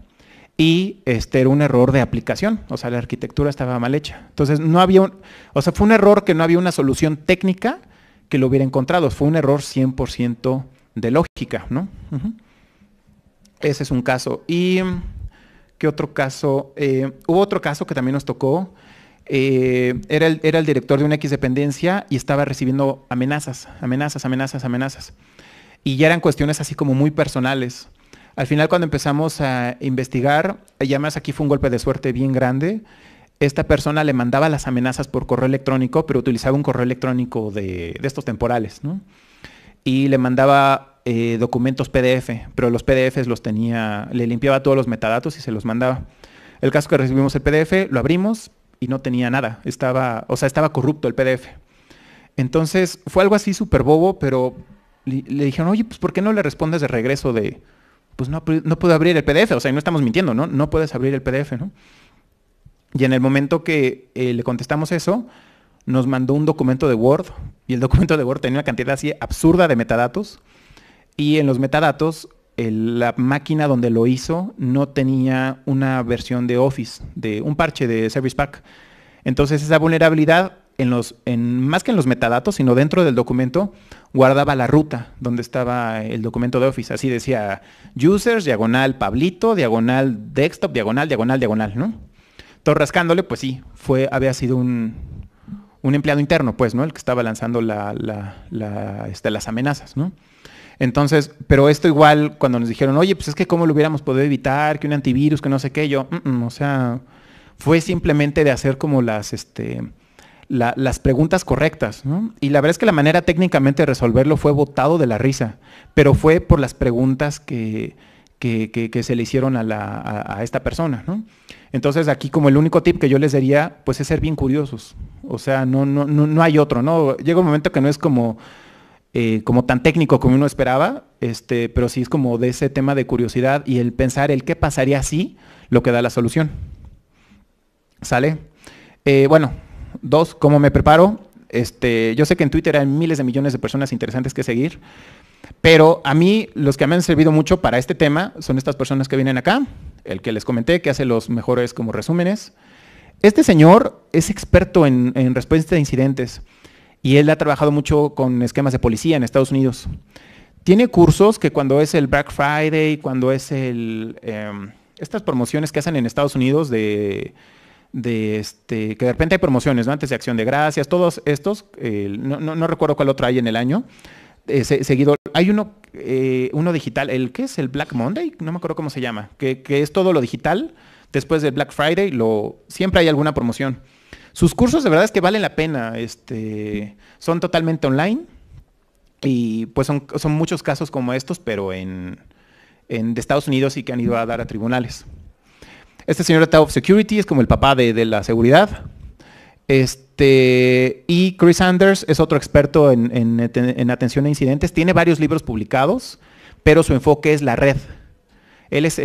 y este era un error de aplicación, o sea, la arquitectura estaba mal hecha. Entonces, no había un, o sea, fue un error que no había una solución técnica que lo hubiera encontrado, fue un error 100% de lógica, ¿no? Ese es un caso. ¿Y qué otro caso? Eh, hubo otro caso que también nos tocó. Eh, era, el, director de una X dependencia y estaba recibiendo amenazas, amenazas, amenazas, amenazas. Y ya eran cuestiones así como muy personales. Al final cuando empezamos a investigar, y además aquí fue un golpe de suerte bien grande, esta persona le mandaba las amenazas por correo electrónico, pero utilizaba un correo electrónico de, de estos temporales, ¿no? Y le mandaba eh, documentos PDF, pero los PDFs los tenía, le limpiaba todos los metadatos y se los mandaba. El caso que recibimos el PDF, lo abrimos y no tenía nada. Estaba, o sea, estaba corrupto el PDF. Entonces fue algo así súper bobo, pero le, dijeron, oye, pues ¿por qué no le respondes de regreso de, pues no, pues, puedo abrir el PDF? O sea, no estamos mintiendo, ¿no? No puedes abrir el PDF, ¿no? Y en el momento que eh, le contestamos eso, nos mandó un documento de Word y el documento de Word tenía una cantidad así absurda de metadatos y en los metadatos, la máquina donde lo hizo no tenía una versión de Office, de un parche de Service Pack. Entonces esa vulnerabilidad, en los, en, más que en los metadatos, sino dentro del documento, guardaba la ruta donde estaba el documento de Office. Así decía users, diagonal Pablito, diagonal desktop, diagonal, diagonal, diagonal, ¿no? Entonces rascándole, pues sí, fue, había sido un, empleado interno, pues, ¿no? El que estaba lanzando este, las amenazas, ¿no? Entonces, pero esto igual cuando nos dijeron, oye, pues es que cómo lo hubiéramos podido evitar, que un antivirus, que no sé qué, yo, o sea, fue simplemente de hacer como las, este, las preguntas correctas, ¿no? Y la verdad es que la manera técnicamente de resolverlo fue botado de la risa, pero fue por las preguntas que, se le hicieron a, esta persona, ¿no? Entonces aquí como el único tip que yo les daría, pues es ser bien curiosos, o sea, no, no, no, no hay otro, ¿no? Llega un momento que no es como eh, como tan técnico como uno esperaba, este, pero sí es como de ese tema de curiosidad y el pensar el qué pasaría si lo que da la solución. ¿Sale? Eh, bueno, dos, ¿cómo me preparo? Este, yo sé que en Twitter hay miles de millones de personas interesantes que seguir, pero a mí los que me han servido mucho para este tema son estas personas que vienen acá, el que les comenté, que hace los mejores como resúmenes. Este señor es experto en, en respuesta a incidentes y él ha trabajado mucho con esquemas de policía en Estados Unidos. Tiene cursos que cuando es el Black Friday, cuando es el... Em, estas promociones que hacen en Estados Unidos de, este, que de repente hay promociones, ¿no? Antes de Acción de Gracias, todos estos, no, recuerdo cuál otro hay en el año. Eh, seguido, hay uno, eh, uno digital, el que es el Black Monday, no me acuerdo cómo se llama, que, que, es todo lo digital. Después del Black Friday, lo, siempre hay alguna promoción. Sus cursos de verdad es que valen la pena. Este, son totalmente online y pues son, muchos casos como estos, pero en, de Estados Unidos y que han ido a dar a tribunales. Este señor de Tao of Security es como el papá de, la seguridad. Este, y Chris Anders es otro experto en, atención a incidentes. Tiene varios libros publicados, pero su enfoque es la red. Él es,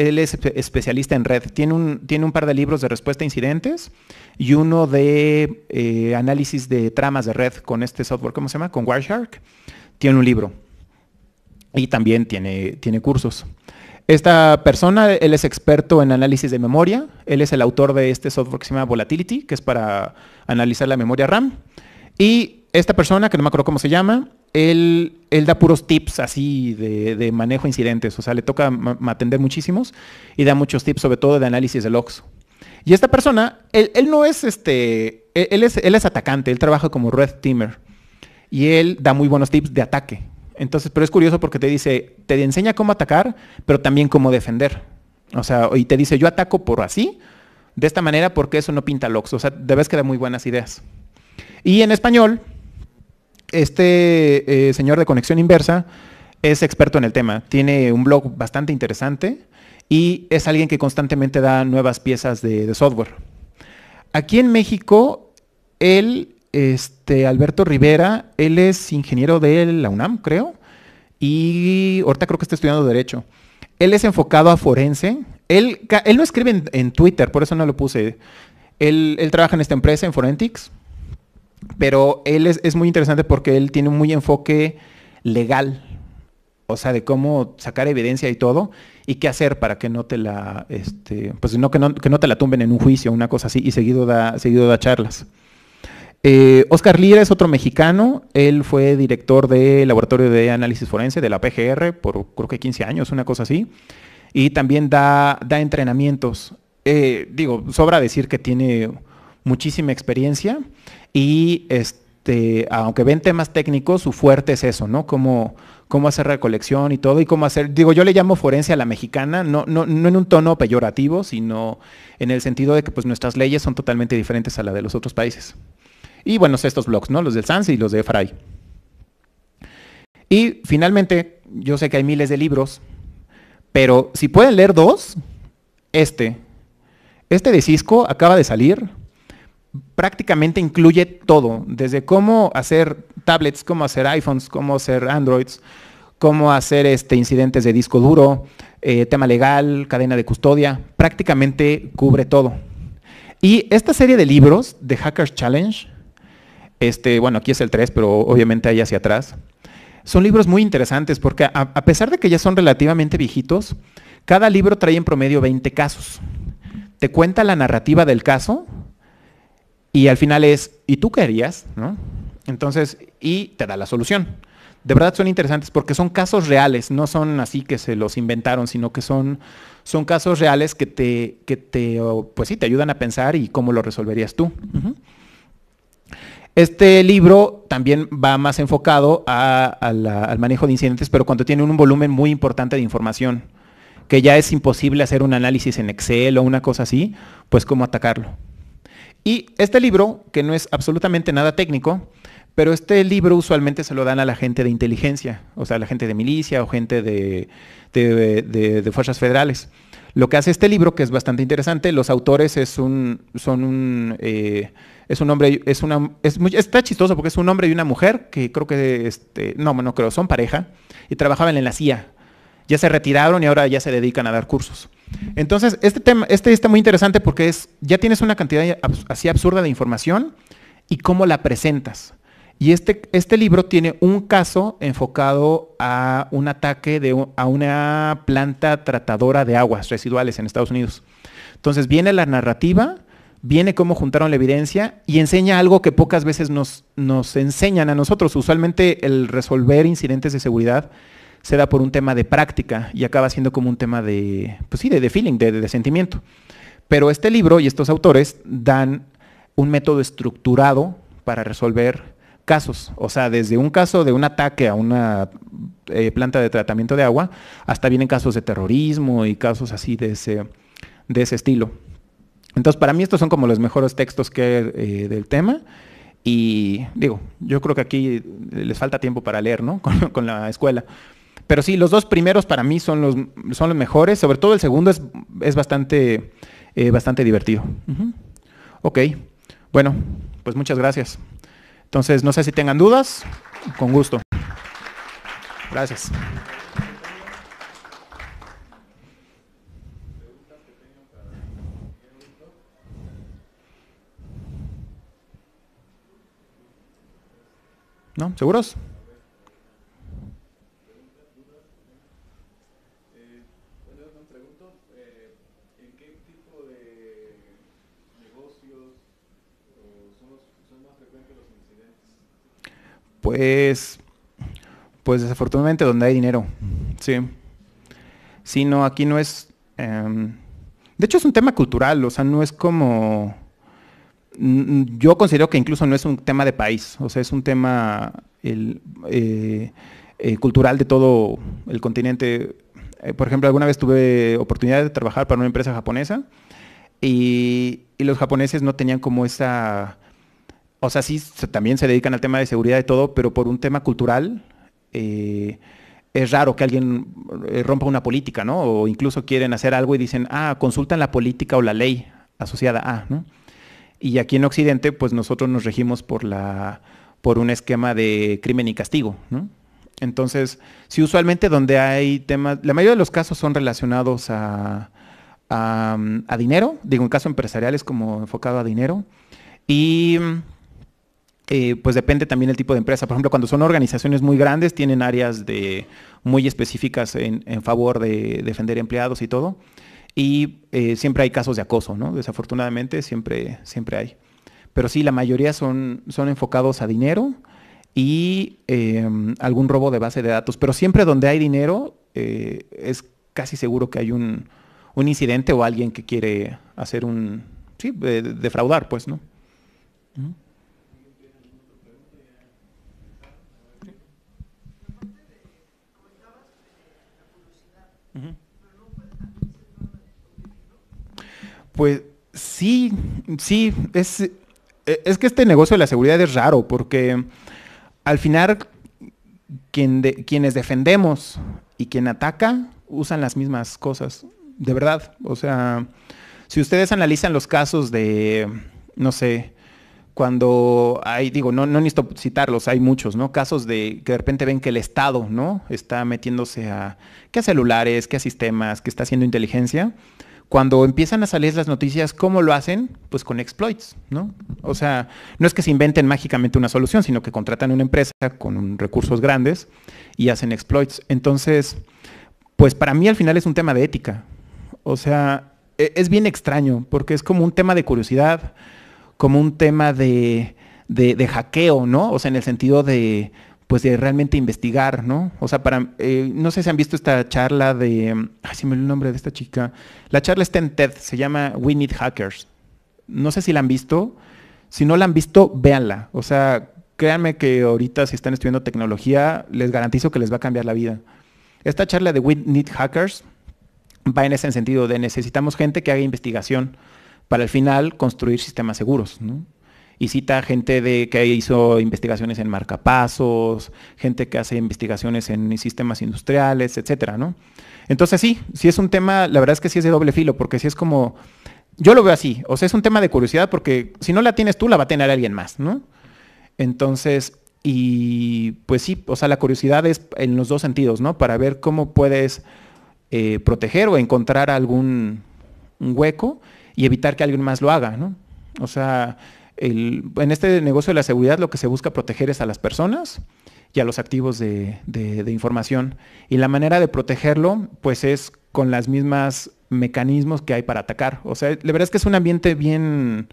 especialista en red. Tiene un, par de libros de respuesta a incidentes y uno de eh, análisis de tramas de red con este software, ¿cómo se llama? Con Wireshark. Tiene un libro. Y también tiene, tiene cursos. Esta persona, él es experto en análisis de memoria. Él es el autor de este software que se llama Volatility, que es para analizar la memoria RAM. Y esta persona, que no me acuerdo cómo se llama, él, da puros tips así de, manejo incidentes, o sea, le toca atender muchísimos y da muchos tips, sobre todo de análisis de logs. Y esta persona, él, no es este, e, él es, él es, atacante, él trabaja como red teamer y él da muy buenos tips de ataque. Entonces, pero es curioso porque te dice, te enseña cómo atacar, pero también cómo defender. O sea, y te dice, yo ataco por así, de esta manera, porque eso no pinta logs. O sea, debes que da muy buenas ideas. Y en español, este eh, señor de conexión inversa es experto en el tema, tiene un blog bastante interesante y es alguien que constantemente da nuevas piezas de, software. Aquí en México, él, este, Alberto Rivera, él es ingeniero de la UNAM, creo, y ahorita creo que está estudiando Derecho. Él es enfocado a forense. Él, no escribe en, Twitter, por eso no lo puse. Él, él, trabaja en esta empresa, en Forentics, pero él es, muy interesante porque él tiene un muy enfoque legal, o sea, de cómo sacar evidencia y todo, y qué hacer para que no te la, este, pues no que, no, te la tumben en un juicio, una cosa así, y seguido da, seguido da charlas. Eh, Oscar Lira es otro mexicano, él fue director del Laboratorio de Análisis Forense de la PGR por creo que 15 años, una cosa así, y también da, entrenamientos. Eh, digo, sobra decir que tiene muchísima experiencia y este, aunque ven temas técnicos, su fuerte es eso, ¿no? Cómo, cómo hacer recolección y todo, y cómo hacer, digo, yo le llamo forense a la mexicana, no, no, en un tono peyorativo, sino en el sentido de que pues, nuestras leyes son totalmente diferentes a la de los otros países. Y bueno, estos blogs, ¿no? Los del SANS y los de Fray. Y finalmente, yo sé que hay miles de libros, pero si pueden leer dos, este, este de Cisco acaba de salir, prácticamente incluye todo, desde cómo hacer tablets, cómo hacer iPhones, cómo hacer Androids, cómo hacer este, incidentes de disco duro, eh, tema legal, cadena de custodia, prácticamente cubre todo. Y esta serie de libros de Hackers Challenge, este, bueno, aquí es el 3, pero obviamente hay hacia atrás, son libros muy interesantes porque a, a pesar de que ya son relativamente viejitos, cada libro trae en promedio 20 casos. Te cuenta la narrativa del caso, y al final es, ¿y tú qué harías? Entonces, y te da la solución. De verdad son interesantes porque son casos reales, no son así que se los inventaron, sino que son, son casos reales que te, que te, pues te ayudan a pensar y cómo lo resolverías tú. Este libro también va más enfocado al manejo de incidentes, pero cuando tiene un volumen muy importante de información, que ya es imposible hacer un análisis en Excel o una cosa así, pues cómo atacarlo. Y este libro, que no es absolutamente nada técnico, pero este libro usualmente se lo dan a la gente de inteligencia, o sea, la gente de milicia o gente de, fuerzas federales. Lo que hace este libro, que es bastante interesante, los autores es un, son un, eh, es un hombre, es una, está chistoso porque es un hombre y una mujer que creo que, este, no, no creo, son pareja y trabajaban en la CIA ya se retiraron y ahora ya se dedican a dar cursos. Entonces, este tema este está muy interesante porque es, ya tienes una cantidad así absurda de información y cómo la presentas. Y este, este libro tiene un caso enfocado a un ataque de, a una planta tratadora de aguas residuales en Estados Unidos. Entonces viene la narrativa, viene cómo juntaron la evidencia y enseña algo que pocas veces nos, nos enseñan a nosotros. Usualmente el resolver incidentes de seguridad se da por un tema de práctica y acaba siendo como un tema de, pues sí, de, feeling, de, sentimiento. Pero este libro y estos autores dan un método estructurado para resolver casos, o sea, desde un caso de un ataque a una eh, planta de tratamiento de agua, hasta vienen casos de terrorismo y casos así de ese, de ese estilo. Entonces, para mí estos son como los mejores textos que eh, del tema. Y digo, yo creo que aquí les falta tiempo para leer, ¿no? con la escuela. Pero sí, los dos primeros para mí son los, son los mejores, sobre todo el segundo es, bastante, eh, bastante divertido. Ok, bueno, pues muchas gracias. Entonces, no sé si tengan dudas, con gusto. Gracias. ¿No? ¿Seguros? Pues, pues desafortunadamente donde hay dinero, sí. Sino no, aquí no es... Em, de hecho es un tema cultural, o sea, no es como... Mm, yo considero que incluso no es un tema de país, o sea, es un tema eh, eh, cultural de todo el continente. Eh, por ejemplo, alguna vez tuve oportunidad de trabajar para una empresa japonesa y, y los japoneses no tenían como esa o sea, sí, también se dedican al tema de seguridad y todo, pero por un tema cultural, eh, es raro que alguien eh, rompa una política, ¿no? O incluso quieren hacer algo y dicen, ah, consultan la política o la ley asociada a, ¿no? Y aquí en Occidente, pues nosotros nos regimos por la por un esquema de crimen y castigo, ¿no? Entonces, si usualmente donde hay temas, la mayoría de los casos son relacionados a, a dinero, digo, en caso empresarial es como enfocado a dinero, y eh, pues depende también el tipo de empresa. Por ejemplo, cuando son organizaciones muy grandes, tienen áreas de, muy específicas en, favor de defender empleados y todo. Y eh, siempre hay casos de acoso, ¿no? Desafortunadamente, siempre, siempre hay. Pero sí, la mayoría son, son enfocados a dinero y em, algún robo de base de datos. Pero siempre donde hay dinero, eh, es casi seguro que hay un, incidente o alguien que quiere hacer un... Sí, defraudar, pues, ¿no? Pues sí, sí, es, e, es que este negocio de la seguridad es raro porque al final quienes defendemos y quien ataca usan las mismas cosas, de verdad. O sea, si ustedes analizan los casos de, no sé, cuando hay, digo, no, no necesito citarlos, hay muchos, ¿no? Casos de que de repente ven que el Estado, ¿no? Está metiéndose a qué a celulares, qué a sistemas, qué está haciendo inteligencia cuando empiezan a salir las noticias, ¿cómo lo hacen? Pues con exploits, ¿no? O sea, no es que se inventen mágicamente una solución, sino que contratan una empresa con recursos grandes y hacen exploits. Entonces, pues para mí al final es un tema de ética. O sea, e, es bien extraño, porque es como un tema de curiosidad, como un tema de, de hackeo, ¿no? O sea, en el sentido de, pues de realmente investigar, ¿no? O sea, para, eh, no sé si han visto esta charla de, ay, se me olvidó el nombre de esta chica. La charla está en TED, se llama We Need Hackers. No sé si la han visto. Si no la han visto, véanla. O sea, créanme que ahorita si están estudiando tecnología, les garantizo que les va a cambiar la vida. Esta charla de We Need Hackers va en ese sentido de necesitamos gente que haga investigación para al final construir sistemas seguros, ¿no? y cita gente de, que hizo investigaciones en marcapasos, gente que hace investigaciones en sistemas industriales, etcétera, ¿no? Entonces sí, sí es un tema, la verdad es que sí es de doble filo, porque si es como, yo lo veo así, o sea, es un tema de curiosidad porque si no la tienes tú, la va a tener alguien más, ¿no? Entonces, y pues sí, o sea, la curiosidad es en los dos sentidos, ¿no? Para ver cómo puedes eh, proteger o encontrar algún hueco y evitar que alguien más lo haga, ¿no? O sea, en este negocio de la seguridad lo que se busca proteger es a las personas y a los activos de, información. Y la manera de protegerlo, pues es con las mismas mecanismos que hay para atacar. O sea, la verdad es que es un ambiente bien,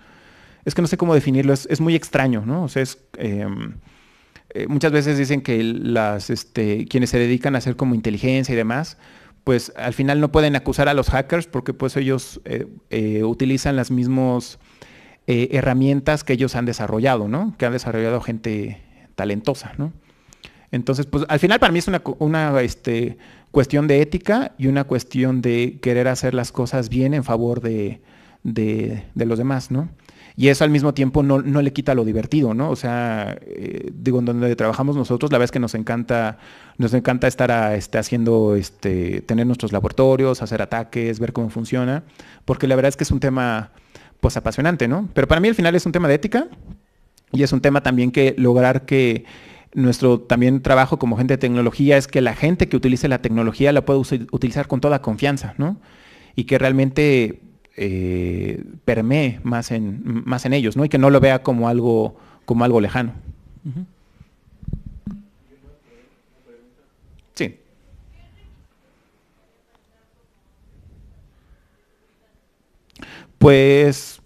es que no sé cómo definirlo, es, muy extraño, ¿no? O sea, es... Em, eh, muchas veces dicen que las, este, quienes se dedican a hacer como inteligencia y demás, pues al final no pueden acusar a los hackers porque pues ellos eh, eh, utilizan las mismos eh, herramientas que ellos han desarrollado, ¿no? Que han desarrollado gente talentosa, ¿no? Entonces, pues al final para mí es una, este, cuestión de ética y una cuestión de querer hacer las cosas bien en favor de, los demás, ¿no? Y eso al mismo tiempo no, le quita lo divertido, ¿no? O sea, eh, digo, en donde trabajamos nosotros, la verdad es que nos encanta, nos encanta estar este, haciendo, este, tener nuestros laboratorios, hacer ataques, ver cómo funciona, porque la verdad es que es un tema pues apasionante, ¿no? Pero para mí al final es un tema de ética y es un tema también que lograr que nuestro también trabajo como gente de tecnología es que la gente que utilice la tecnología la pueda utilizar con toda confianza, ¿no? Y que realmente eh, permee más en, más en ellos, ¿no? Y que no lo vea como algo, como algo lejano. Pues,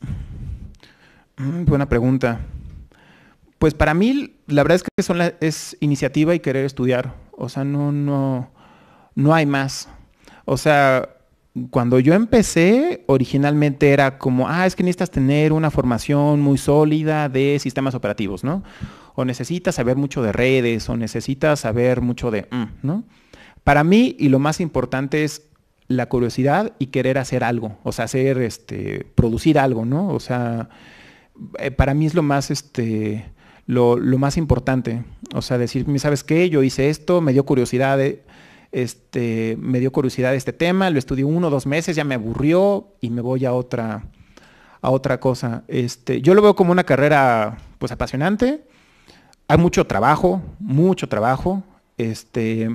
mm, buena pregunta. Pues para mí, la verdad es que es iniciativa y querer estudiar. O sea, no, no, no hay más. O sea, cuando yo empecé, originalmente era como, ah, es que necesitas tener una formación muy sólida de sistemas operativos, ¿no? O necesitas saber mucho de redes, o necesitas saber mucho de, mm, ¿no? Para mí, y lo más importante es la curiosidad y querer hacer algo, o sea, hacer, este, producir algo, ¿no? O sea, eh, para mí es lo más, este, lo, más importante, o sea, decir, ¿sabes qué? Yo hice esto, me dio curiosidad, este, me dio curiosidad este tema, lo estudié uno, dos meses, ya me aburrió y me voy a otra, a otra cosa. Este, yo lo veo como una carrera, pues, apasionante, hay mucho trabajo, mucho trabajo, este,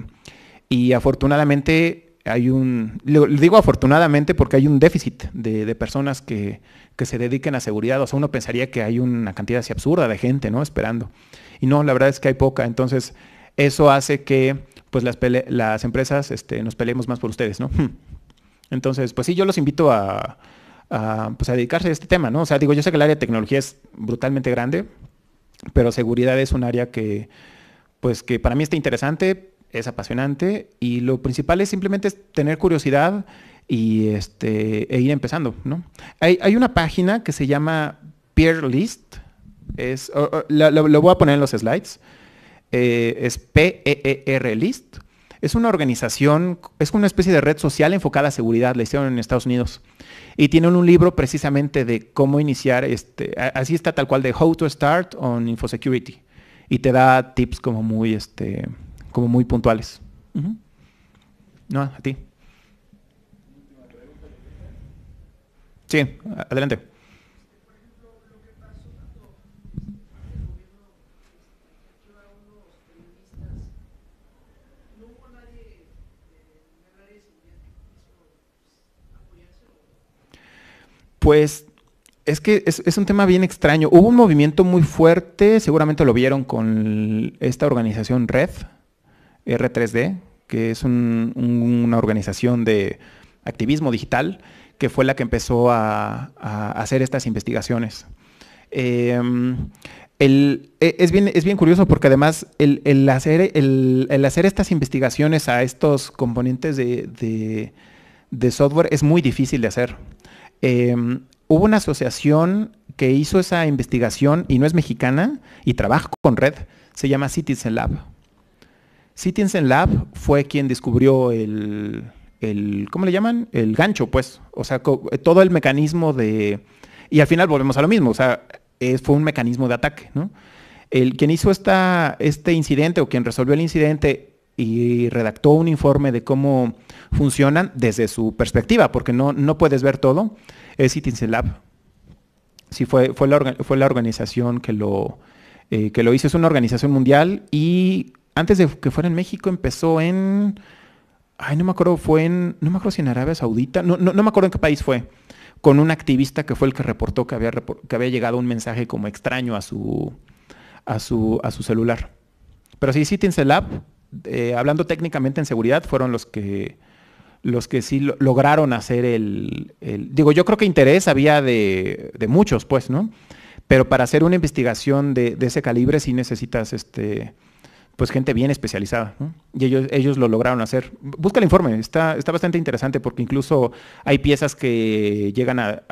y afortunadamente hay un, le digo afortunadamente porque hay un déficit de, personas que, se dediquen a seguridad. O sea, uno pensaría que hay una cantidad así absurda de gente, ¿no? Esperando. Y no, la verdad es que hay poca. Entonces, eso hace que pues las, las empresas este, nos peleemos más por ustedes, ¿no? Entonces, pues sí, yo los invito pues, a, dedicarse a este tema, ¿no? O sea, digo, yo sé que el área de tecnología es brutalmente grande, pero seguridad es un área que, pues que para mí está interesante, es apasionante y lo principal es simplemente tener curiosidad y este, e ir empezando, ¿no? Hay, una página que se llama Peer List, lo, voy a poner en los slides, eh, es P-E-E-R List, es una organización, es una especie de red social enfocada a seguridad, la hicieron en Estados Unidos. Y tienen un libro precisamente de cómo iniciar, este, así está tal cual, de How to Start on Infosecurity. Y te da tips como muy, este, como muy puntuales. No, a ti. Sí, adelante. Pues es que es, es, un tema bien extraño. Hubo un movimiento muy fuerte, seguramente lo vieron con esta organización Red, R3D, que es una organización de activismo digital que fue la que empezó a, hacer estas investigaciones. Em, e, es, bien, curioso porque además el, hacer, estas investigaciones a estos componentes de, software es muy difícil de hacer. Em, hubo una asociación que hizo esa investigación y no es mexicana y trabaja con red, se llama Citizen Lab. Citizen Lab fue quien descubrió el, ¿cómo le llaman? El gancho, pues. O sea, eh, todo el mecanismo de... Y al final volvemos a lo mismo, o sea, es, fue un mecanismo de ataque, ¿no? El, quien hizo esta, este incidente o quien resolvió el incidente y redactó un informe de cómo funcionan desde su perspectiva, porque no, no puedes ver todo, es Citizen Lab. Sí, fue, fue, la, fue la organización que lo, eh, que lo hizo, es una organización mundial y antes de que fuera en México, empezó en. Ay, no me acuerdo, fue en. No me acuerdo si en Arabia Saudita. No, no, me acuerdo en qué país fue. Con un activista que fue el que reportó que había, había llegado un mensaje como extraño a su, a su, a su celular. Pero sí, Citizen Lab, eh, hablando técnicamente en seguridad, fueron los que los que sí lograron hacer el, Digo, yo creo que interés había de, muchos, pues, ¿no? Pero para hacer una investigación de, de ese calibre sí necesitas este pues gente bien especializada. ¿no? Y ellos, ellos lo lograron hacer. Busca el informe, está, está bastante interesante porque incluso hay piezas que llegan a,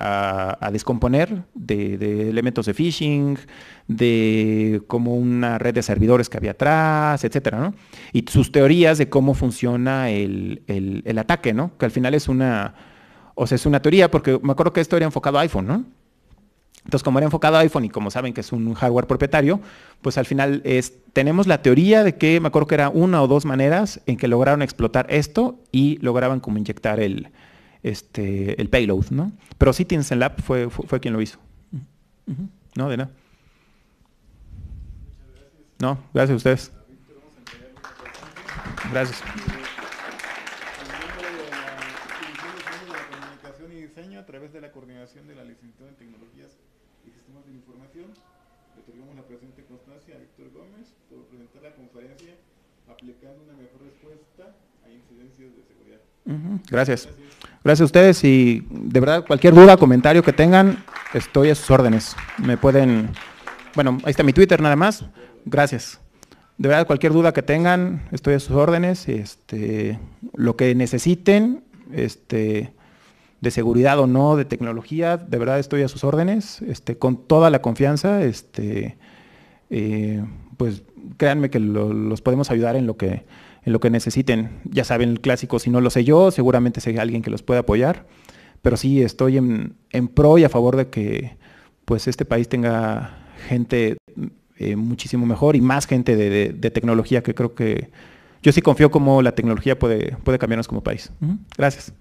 descomponer de, elementos de phishing, de como una red de servidores que había atrás, etcétera, Y sus teorías de cómo funciona el, ataque, ¿no? Que al final es una. O sea, es una teoría, porque me acuerdo que esto era enfocado a iPhone, ¿no? Entonces, como era enfocado a iPhone y como saben que es un hardware propietario, pues al final es, tenemos la teoría de que, me acuerdo que era una o dos maneras en que lograron explotar esto y lograban como inyectar el, este, el payload, ¿no? Pero sí Tinsenlab fue, fue, quien lo hizo. No, de nada. No, gracias a ustedes. Gracias. Gracias. Gracias a ustedes y de verdad cualquier duda, comentario que tengan, estoy a sus órdenes. Me pueden, bueno, ahí está mi Twitter nada más. Gracias. De verdad cualquier duda que tengan, estoy a sus órdenes. Este, lo que necesiten, este, de seguridad o no, de tecnología, de verdad estoy a sus órdenes, este, con toda la confianza, este, eh, pues créanme que los podemos ayudar en lo que en lo que necesiten. Ya saben, el clásico, si no lo sé yo, seguramente sé alguien que los pueda apoyar. Pero sí, estoy en, pro y a favor de que pues este país tenga gente eh, muchísimo mejor y más gente de, tecnología que creo que yo sí confío como la tecnología puede, puede cambiarnos como país. Gracias.